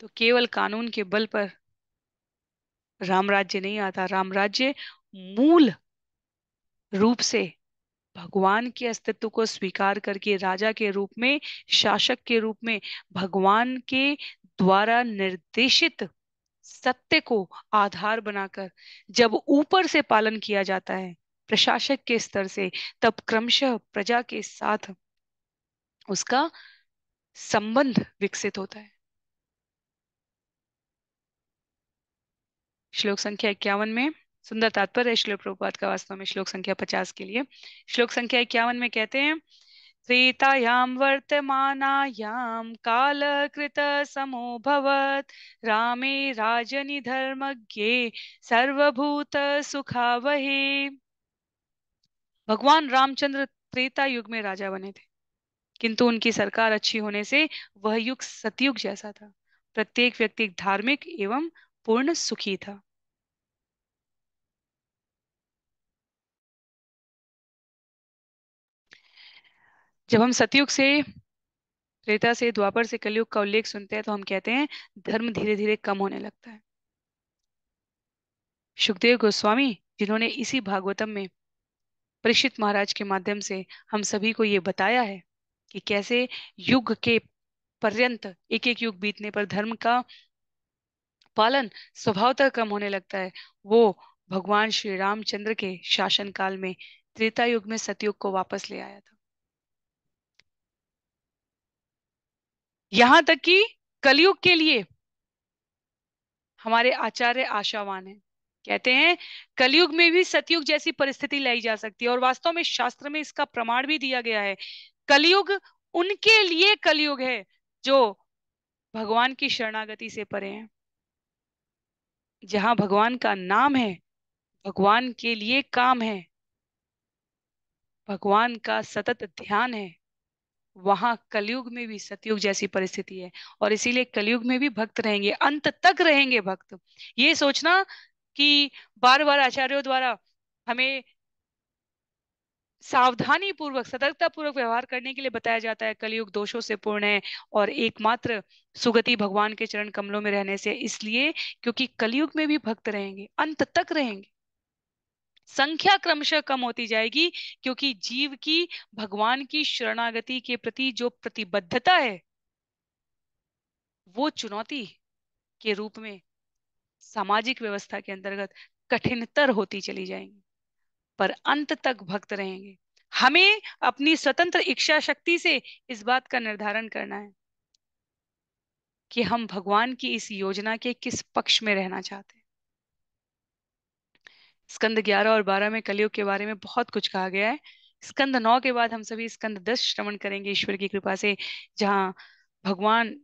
तो केवल कानून के बल पर राम राज्य नहीं आता राम राज्य मूल रूप से भगवान के अस्तित्व को स्वीकार करके राजा के रूप में शासक के रूप में भगवान के द्वारा निर्देशित सत्य को आधार बनाकर जब ऊपर से पालन किया जाता है प्रशासक के स्तर से तब क्रमशः प्रजा के साथ उसका संबंध विकसित होता है श्लोक संख्या इक्यावन में सुंदर तात्पर्य श्लोक प्रभुपात का वास्तव में श्लोक संख्या पचास के लिए श्लोक संख्या इक्यावन में कहते हैं श्रीतायां वर्तमानायां कालकृतसमोऽभवत् रामे राजनिधर्मज्ञे सर्वभूतसुखावहे भगवान रामचंद्र त्रेता युग में राजा बने थे किंतु उनकी सरकार अच्छी होने से वह युग सतयुग जैसा था प्रत्येक व्यक्ति धार्मिक एवं पूर्ण सुखी था जब हम सतयुग से त्रेता से द्वापर से कलयुग का उल्लेख सुनते हैं तो हम कहते हैं धर्म धीरे धीरे कम होने लगता है सुखदेव गोस्वामी जिन्होंने इसी भागवतम में परीक्षित महाराज के माध्यम से हम सभी को ये बताया है कि कैसे युग के पर्यंत एक एक युग बीतने पर धर्म का पालन स्वभावतः कम होने लगता है वो भगवान श्री रामचंद्र के शासन काल में त्रेता युग में सतयुग को वापस ले आया था यहां तक कि कलयुग के लिए हमारे आचार्य आशावान है कहते हैं कलयुग में भी सतयुग जैसी परिस्थिति लाई जा सकती है और वास्तव में शास्त्र में इसका प्रमाण भी दिया गया है कलयुग उनके लिए कलयुग है जो भगवान की शरणागति से परे हैं जहां भगवान का नाम है भगवान के लिए काम है भगवान का सतत ध्यान है वहां कलयुग में भी सतयुग जैसी परिस्थिति है और इसीलिए कलयुग में भी भक्त रहेंगे अंत तक रहेंगे भक्त ये सोचना कि बार बार आचार्यों द्वारा हमें सावधानी पूर्वक सतर्कता पूर्वक व्यवहार करने के लिए बताया जाता है कलयुग दोषों से पूर्ण है और एकमात्र सुगति भगवान के चरण कमलों में रहने से इसलिए क्योंकि कलयुग में भी भक्त रहेंगे अंत तक रहेंगे संख्या क्रमशः कम होती जाएगी क्योंकि जीव की भगवान की शरणागति के प्रति जो प्रतिबद्धता है वो चुनौती के रूप में सामाजिक व्यवस्था के अंतर्गत कठिनतर होती चली जाएंगी पर अंत तक भक्त रहेंगे हमें अपनी स्वतंत्र इच्छा शक्ति से इस बात का निर्धारण करना है कि हम भगवान की इस योजना के किस पक्ष में रहना चाहते हैं स्कंद ग्यारह और बारह में कलयुग के बारे में बहुत कुछ कहा गया है स्कंद नौ के बाद हम सभी स्कंद दस श्रवण करेंगे ईश्वर की कृपा से जहाँ भगवान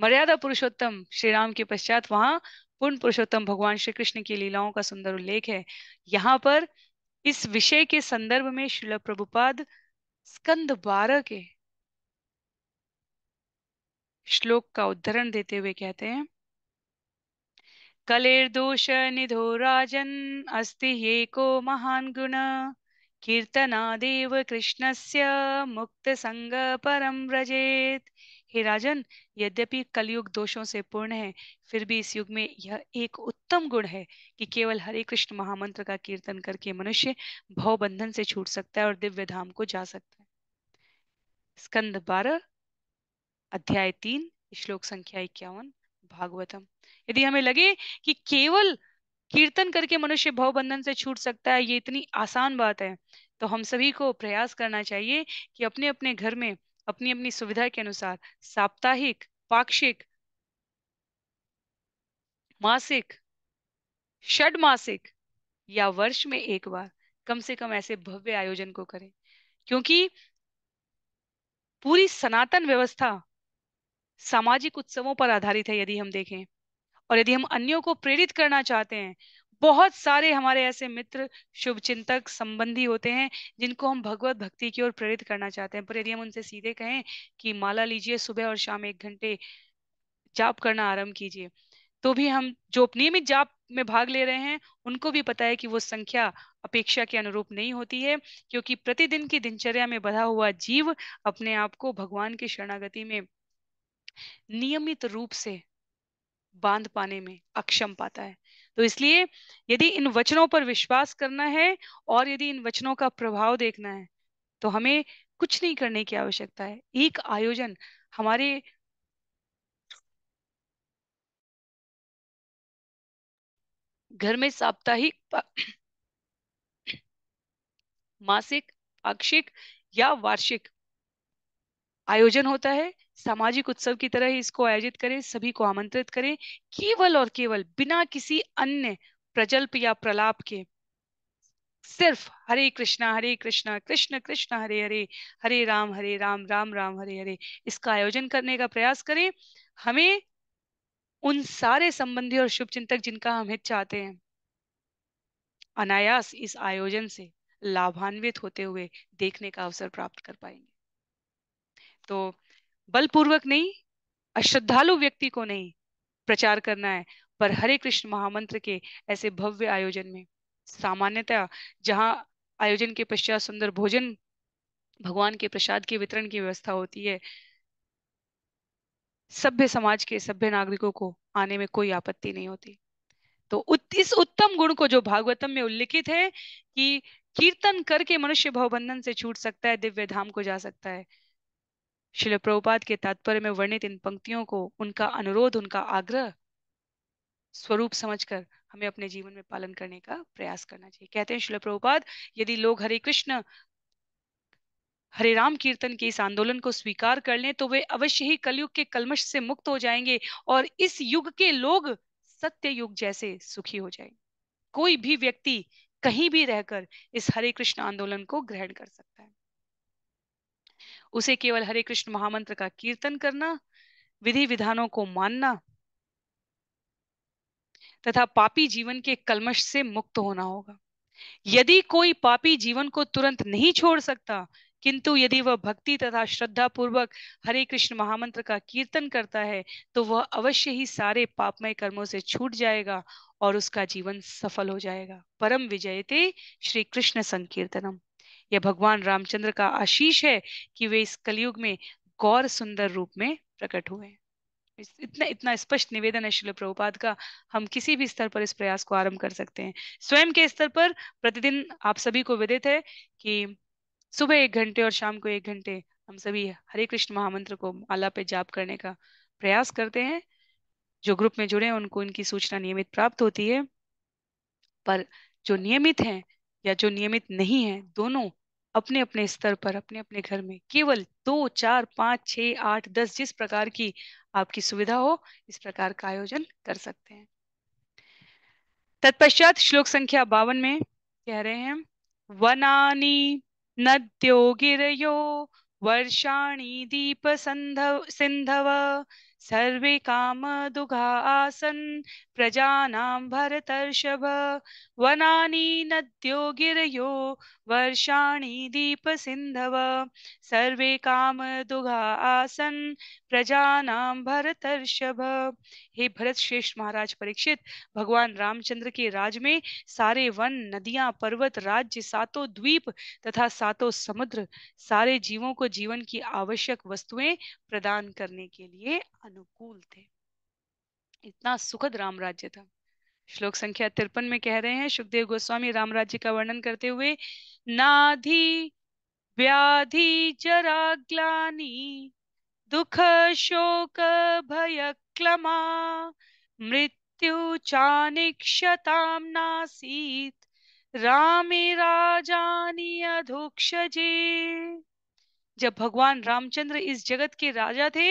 मर्यादा पुरुषोत्तम श्री राम के पश्चात वहां पूर्ण पुरुषोत्तम भगवान श्री कृष्ण की लीलाओं का सुंदर उल्लेख है यहाँ पर इस विषय के संदर्भ में शिल प्रभुपाद स्कंद बारह के श्लोक का उद्धरण देते हुए कहते हैं निधो राजन अस्ति ह्येको महान् गुण कीर्तनादेव कृष्णस्य परम व्रजेत् हे राजन यद्यपि कलयुग दोषों से पूर्ण है फिर भी इस युग में यह एक उत्तम गुण है कि केवल हरे कृष्ण महामंत्र का कीर्तन करके मनुष्य भव बंधन से छूट सकता है और दिव्य धाम को जा सकता है स्कंद बारह अध्याय तीन श्लोक संख्या इक्यावन भागवतम यदि हमें लगे कि केवल कीर्तन करके मनुष्य भव बंधन से छूट सकता है ये इतनी आसान बात है तो हम सभी को प्रयास करना चाहिए कि अपने अपने घर में अपनी अपनी सुविधा के अनुसार साप्ताहिक पाक्षिक मासिक षड मासिक या वर्ष में एक बार कम से कम ऐसे भव्य आयोजन को करें क्योंकि पूरी सनातन व्यवस्था सामाजिक उत्सवों पर आधारित है यदि हम देखें और यदि हम अन्यों को प्रेरित करना चाहते हैं बहुत सारे हमारे ऐसे मित्र शुभचिंतक संबंधी होते हैं जिनको हम भगवत भक्ति की ओर प्रेरित करना चाहते हैं पर यदि हम उनसे सीधे कहें कि माला लीजिए सुबह और शाम एक घंटे जाप करना आरंभ कीजिए तो भी हम जो नियमित जाप में भाग ले रहे हैं उनको भी पता है कि वो संख्या अपेक्षा के अनुरूप नहीं होती है क्योंकि प्रतिदिन की दिनचर्या में बधा हुआ जीव अपने आप को भगवान की शरणागति में नियमित रूप से बांध पाने में अक्षम पाता है तो इसलिए यदि इन वचनों पर विश्वास करना है और यदि इन वचनों का प्रभाव देखना है तो हमें कुछ नहीं करने की आवश्यकता है एक आयोजन हमारे घर में साप्ताहिक मासिक आक्षिक या वार्षिक आयोजन होता है सामाजिक उत्सव की तरह ही इसको आयोजित करें सभी को आमंत्रित करें केवल और केवल बिना किसी अन्य प्रजल्प या प्रलाप के सिर्फ हरे कृष्णा हरे कृष्णा कृष्ण कृष्ण हरे हरे हरे राम हरे राम राम राम हरे हरे इसका आयोजन करने का प्रयास करें हमें उन सारे संबंधी और शुभ चिंतक जिनका हम हित चाहते हैं अनायास इस आयोजन से लाभान्वित होते हुए देखने का अवसर प्राप्त कर पाएंगे तो बलपूर्वक नहीं अश्रद्धालु व्यक्ति को नहीं प्रचार करना है पर हरे कृष्ण महामंत्र के ऐसे भव्य आयोजन में सामान्यतः जहाँ आयोजन के पश्चात सुंदर भोजन भगवान के प्रसाद के वितरण की व्यवस्था होती है सभ्य समाज के सभ्य नागरिकों को आने में कोई आपत्ति नहीं होती तो इस उत्तम गुण को जो भागवतम में उल्लिखित है कि कीर्तन करके मनुष्य भवबंधन से छूट सकता है दिव्य धाम को जा सकता है शिल प्रभुपाद के तात्पर्य में वर्णित इन पंक्तियों को उनका अनुरोध उनका आग्रह स्वरूप समझकर हमें अपने जीवन में पालन करने का प्रयास करना चाहिए कहते हैं शिल प्रभुपाद यदि लोग हरे कृष्ण हरे राम कीर्तन के इस आंदोलन को स्वीकार कर लें तो वे अवश्य ही कलयुग के कलमश से मुक्त हो जाएंगे और इस युग के लोग सत्य युग जैसे सुखी हो जाएंगे कोई भी व्यक्ति कहीं भी रहकर इस हरे कृष्ण आंदोलन को ग्रहण कर सकता है उसे केवल हरे कृष्ण महामंत्र का कीर्तन करना विधि विधानों को मानना तथा पापी जीवन के कलमश से मुक्त होना होगा यदि कोई पापी जीवन को तुरंत नहीं छोड़ सकता किंतु यदि वह भक्ति तथा श्रद्धा पूर्वक हरे कृष्ण महामंत्र का कीर्तन करता है तो वह अवश्य ही सारे पापमय कर्मों से छूट जाएगा और उसका जीवन सफल हो जाएगा परम विजयते श्री कृष्ण संकीर्तनम यह भगवान रामचंद्र का आशीष है कि वे इस कलयुग में गौर सुंदर रूप में प्रकट हुए इतना इतना स्पष्ट निवेदन है शिलो प्रभुपाद का हम किसी भी स्तर पर इस प्रयास को आरंभ कर सकते हैं स्वयं के स्तर पर प्रतिदिन आप सभी को विदित है कि सुबह एक घंटे और शाम को एक घंटे हम सभी हरे कृष्ण महामंत्र को माला पे जाप करने का प्रयास करते हैं जो ग्रुप में जुड़े हैं उनको इनकी सूचना नियमित प्राप्त होती है पर जो नियमित हैं या जो नियमित नहीं है दोनों अपने अपने स्तर पर अपने अपने घर में केवल दो चार पाँच छह आठ दस जिस प्रकार की आपकी सुविधा हो इस प्रकार का आयोजन कर सकते हैं तत्पश्चात श्लोक संख्या बावन में कह रहे हैं वनानी नद्यो गिरयो वर्षाणी दीप संधव सिंधव सर्वे दुघा आसन प्रजानां भरतर्षभ वनानि नद्यो गिरयो दीप सिंधव सर्वे दुघा आसन प्रजानां भरतर्षभ हे भरत श्रेष्ठ महाराज परीक्षित भगवान रामचंद्र के राज में सारे वन नदियां पर्वत राज्य सातों द्वीप तथा सातों समुद्र सारे जीवों को जीवन की आवश्यक वस्तुएं प्रदान करने के लिए अनुकूल थे इतना सुखद राम राज्य था श्लोक संख्या तिरपन में कह रहे हैं सुखदेव गोस्वामी राम राज्य का वर्णन करते हुए नाधि व्याधि जरा ग्लानी दुख शोक भय क्लमा मृत्यु चाणिक्षताम नासीत रामी राजानी अधोक्षजे जब भगवान रामचंद्र इस जगत के राजा थे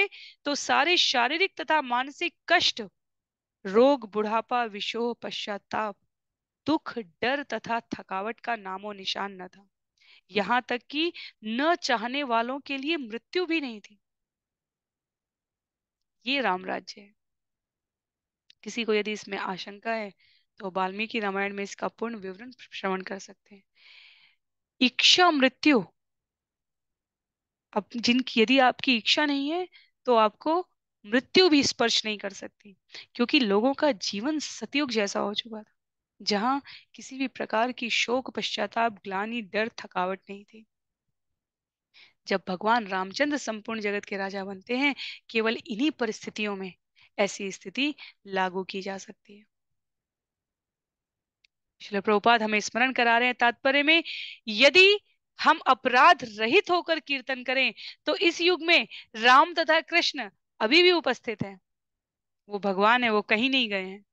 तो सारे शारीरिक तथा मानसिक कष्ट रोग बुढ़ापा विशोह पश्चाताप दुख डर तथा थकावट का नामो निशान न था यहां तक कि न चाहने वालों के लिए मृत्यु भी नहीं थी ये राम राज्य है किसी को यदि इसमें आशंका है तो वाल्मीकि रामायण में इसका पूर्ण विवरण श्रवण कर सकते हैं इच्छा मृत्यु अब जिन यदि आपकी इच्छा नहीं है तो आपको मृत्यु भी स्पर्श नहीं कर सकती क्योंकि लोगों का जीवन सतयुग जैसा हो चुका था जहां किसी भी प्रकार की शोक पश्चाताप ग्लानी डर थकावट नहीं थी जब भगवान रामचंद्र संपूर्ण जगत के राजा बनते हैं केवल इन्हीं परिस्थितियों में ऐसी स्थिति लागू की जा सकती है शिल प्रभुपाद हमें स्मरण करा रहे हैं तात्पर्य में यदि हम अपराध रहित होकर कीर्तन करें तो इस युग में राम तथा कृष्ण अभी भी उपस्थित हैं वो भगवान है वो कहीं नहीं गए हैं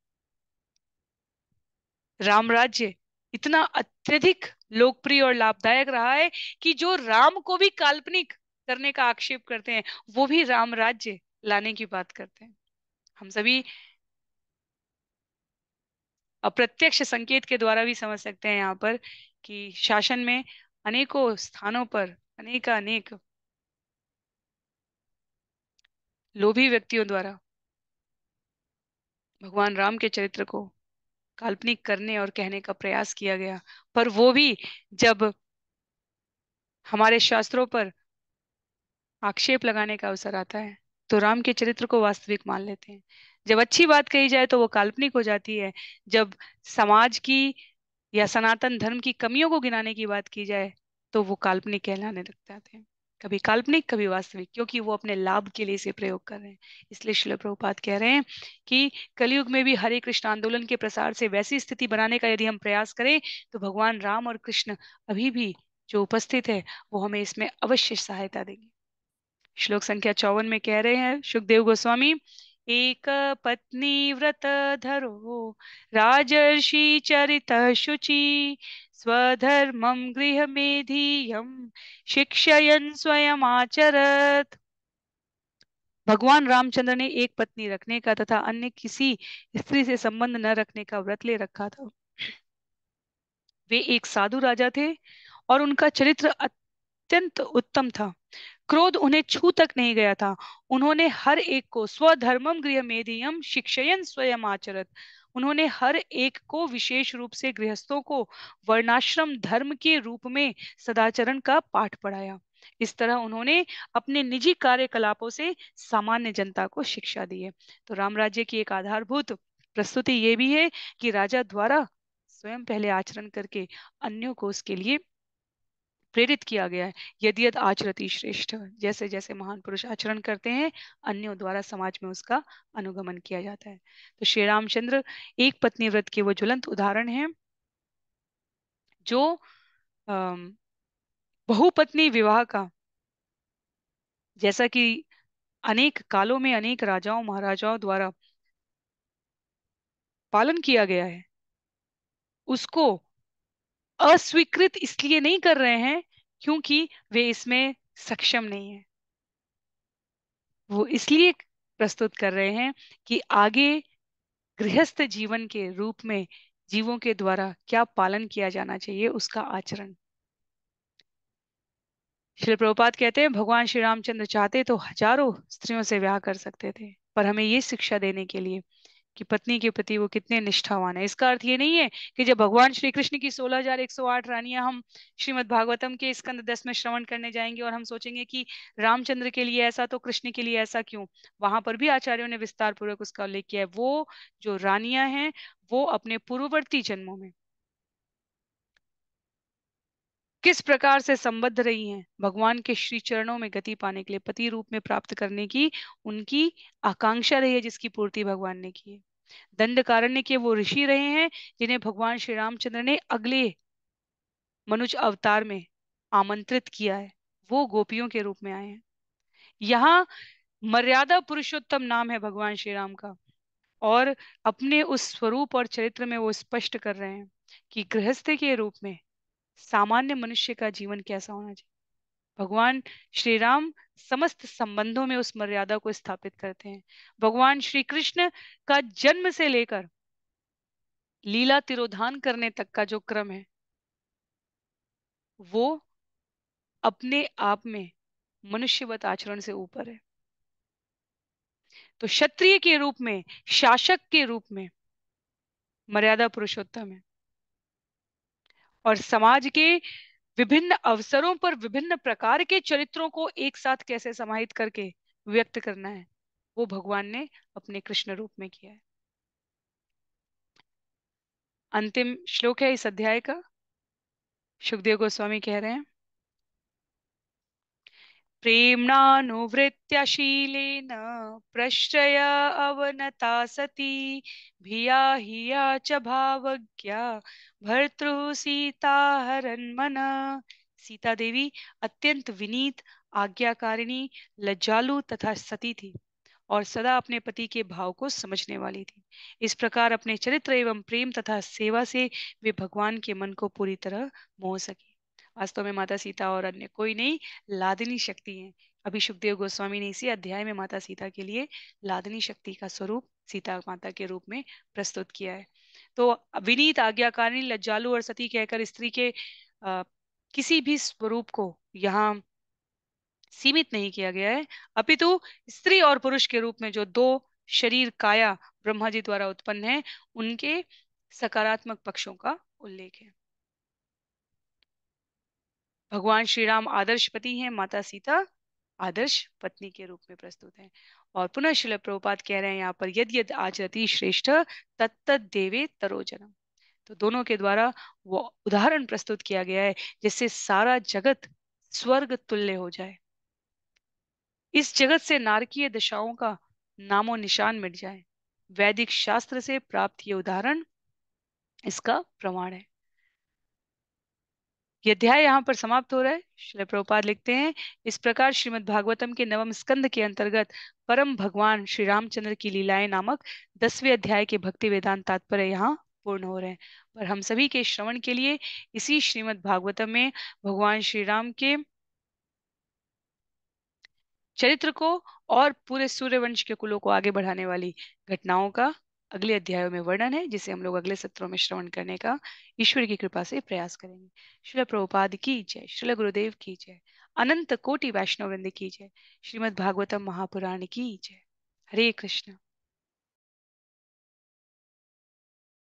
राम राज्य इतना अत्यधिक लोकप्रिय और लाभदायक रहा है कि जो राम को भी काल्पनिक करने का आक्षेप करते हैं वो भी राम राज्य लाने की बात करते हैं हम सभी अप्रत्यक्ष संकेत के द्वारा भी समझ सकते हैं यहाँ पर कि शासन में अनेकों स्थानों पर अनेक अनेक लोभी व्यक्तियों द्वारा भगवान राम के चरित्र को काल्पनिक करने और कहने का प्रयास किया गया पर वो भी जब हमारे शास्त्रों पर आक्षेप लगाने का अवसर आता है तो राम के चरित्र को वास्तविक मान लेते हैं जब अच्छी बात कही जाए तो वो काल्पनिक हो जाती है जब समाज की या सनातन धर्म की कमियों को गिनाने की बात की जाए तो वो काल्पनिक कहलाने लग जाते हैं कभी काल्पनिक कभी वास्तविक क्योंकि वो अपने लाभ के लिए इसे प्रयोग कर रहे हैं इसलिए शिल प्रभुपात कह रहे हैं कि कलयुग में भी हरे कृष्ण आंदोलन के प्रसार से वैसी स्थिति बनाने का यदि हम प्रयास करें तो भगवान राम और कृष्ण अभी भी जो उपस्थित है वो हमें इसमें अवश्य सहायता देंगे श्लोक संख्या चौवन में कह रहे हैं सुखदेव गोस्वामी एक पत्नी व्रत धरो राजर्षि चरित शुचि स्वधर्म गृह में शिक्षयन स्वयं आचरत भगवान रामचंद्र ने एक पत्नी रखने का तथा अन्य किसी स्त्री से संबंध न रखने का व्रत ले रखा था वे एक साधु राजा थे और उनका चरित्र अत्यंत उत्तम था क्रोध उन्हें छू तक नहीं गया था उन्होंने हर एक को स्वधर्मम मेधियम शिक्षयन स्वयं आचरत उन्होंने हर एक को विशेष रूप से गृहस्थों को वर्णाश्रम धर्म के रूप में सदाचरण का पाठ पढ़ाया इस तरह उन्होंने अपने निजी कार्यकलापों से सामान्य जनता को शिक्षा दी है तो राम राज्य की एक आधारभूत प्रस्तुति ये भी है कि राजा द्वारा स्वयं पहले आचरण करके अन्यों को उसके लिए प्रेरित किया गया है यदि यद आचरती श्रेष्ठ जैसे जैसे महान पुरुष आचरण करते हैं अन्यों द्वारा समाज में उसका अनुगमन किया जाता है तो श्री रामचंद्र एक पत्नी व्रत के वो ज्वलंत उदाहरण है जो बहुपत्नी विवाह का जैसा कि अनेक कालों में अनेक राजाओं महाराजाओं द्वारा पालन किया गया है उसको अस्वीकृत इसलिए नहीं कर रहे हैं क्योंकि वे इसमें सक्षम नहीं है वो इसलिए प्रस्तुत कर रहे हैं कि आगे गृहस्थ जीवन के रूप में जीवों के द्वारा क्या पालन किया जाना चाहिए उसका आचरण श्री प्रभुपात कहते हैं भगवान श्री रामचंद्र चाहते तो हजारों स्त्रियों से विवाह कर सकते थे पर हमें ये शिक्षा देने के लिए कि पत्नी के प्रति वो कितने निष्ठावान है इसका अर्थ ये नहीं है कि जब भगवान श्री कृष्ण की सोलह हजार एक सौ आठ रानियां हम श्रीमद भागवतम के स्कंद दस में श्रवण करने जाएंगे और हम सोचेंगे कि रामचंद्र के लिए ऐसा तो कृष्ण के लिए ऐसा क्यों वहां पर भी आचार्यों ने विस्तार पूर्वक उसका उल्लेख किया है वो जो रानियां हैं वो अपने पूर्ववर्ती जन्मों में किस प्रकार से संबद्ध रही हैं भगवान के श्री चरणों में गति पाने के लिए पति रूप में प्राप्त करने की उनकी आकांक्षा रही है जिसकी पूर्ति भगवान ने की है दंडकारण्य के वो ऋषि रहे हैं जिन्हें भगवान श्री रामचंद्र ने अगले मनुष्य अवतार में आमंत्रित किया है वो गोपियों के रूप में आए हैं यहाँ मर्यादा पुरुषोत्तम नाम है भगवान श्री राम का और अपने उस स्वरूप और चरित्र में वो स्पष्ट कर रहे हैं कि गृहस्थ के रूप में सामान्य मनुष्य का जीवन कैसा होना चाहिए भगवान श्री राम समस्त संबंधों में उस मर्यादा को स्थापित करते हैं भगवान श्री कृष्ण का जन्म से लेकर लीला तिरोधान करने तक का जो क्रम है वो अपने आप में मनुष्यवत आचरण से ऊपर है तो क्षत्रिय के रूप में शासक के रूप में मर्यादा पुरुषोत्तम है और समाज के विभिन्न अवसरों पर विभिन्न प्रकार के चरित्रों को एक साथ कैसे समाहित करके व्यक्त करना है वो भगवान ने अपने कृष्ण रूप में किया है अंतिम श्लोक है इस अध्याय का सुखदेव गोस्वामी कह रहे हैं प्रेम्णानुवृत्त्यशीलेन प्रश्रय अवनता सती भिया हिया च भावज्ञा भर्तृ सीता हरन्मन सीता देवी अत्यंत विनीत आज्ञाकारिणी लज्जालु तथा सती थी और सदा अपने पति के भाव को समझने वाली थी इस प्रकार अपने चरित्र एवं प्रेम तथा सेवा से वे भगवान के मन को पूरी तरह मोह सके वास्तव में माता सीता और अन्य कोई नहीं लादनी शक्ति है अभी सुखदेव गोस्वामी ने इसी अध्याय में माता सीता के लिए लादनी शक्ति का स्वरूप सीता माता के रूप में प्रस्तुत किया है तो विनीत आज्ञाकारिणी लज्जालु और सती कहकर स्त्री के आ, किसी भी स्वरूप को यहाँ सीमित नहीं किया गया है अपितु स्त्री और पुरुष के रूप में जो दो शरीर काया ब्रह्मा जी द्वारा उत्पन्न है उनके सकारात्मक पक्षों का उल्लेख है भगवान श्री राम आदर्श पति हैं माता सीता आदर्श पत्नी के रूप में प्रस्तुत हैं और पुनः शिल प्रभुपात कह रहे हैं यहाँ पर यद यद आचरती श्रेष्ठ तत्त देवे तरोजनम तो दोनों के द्वारा वो उदाहरण प्रस्तुत किया गया है जिससे सारा जगत स्वर्ग तुल्य हो जाए इस जगत से नारकीय दशाओं का नामो निशान मिट जाए वैदिक शास्त्र से प्राप्त ये उदाहरण इसका प्रमाण है ये अध्याय यहाँ पर समाप्त हो रहा है श्री प्रभुपाद लिखते हैं इस प्रकार श्रीमद् भागवतम के नवम स्कंद के अंतर्गत परम भगवान श्री रामचंद्र की लीलाएं नामक दसवें अध्याय के भक्ति वेदांत तात्पर्य यहाँ पूर्ण हो रहे हैं पर हम सभी के श्रवण के लिए इसी श्रीमद् भागवतम में भगवान श्री राम के चरित्र को और पूरे सूर्यवंश के कुलों को आगे बढ़ाने वाली घटनाओं का अगले अध्यायों में वर्णन है जिसे हम लोग अगले सत्रों में श्रवण करने का ईश्वर की कृपा से प्रयास करेंगे श्रील प्रभुपाद की जय श्रील गुरुदेव की जय अनंत कोटि वैष्णव वृंद की जय श्रीमद भागवतम महापुराण की जय हरे कृष्ण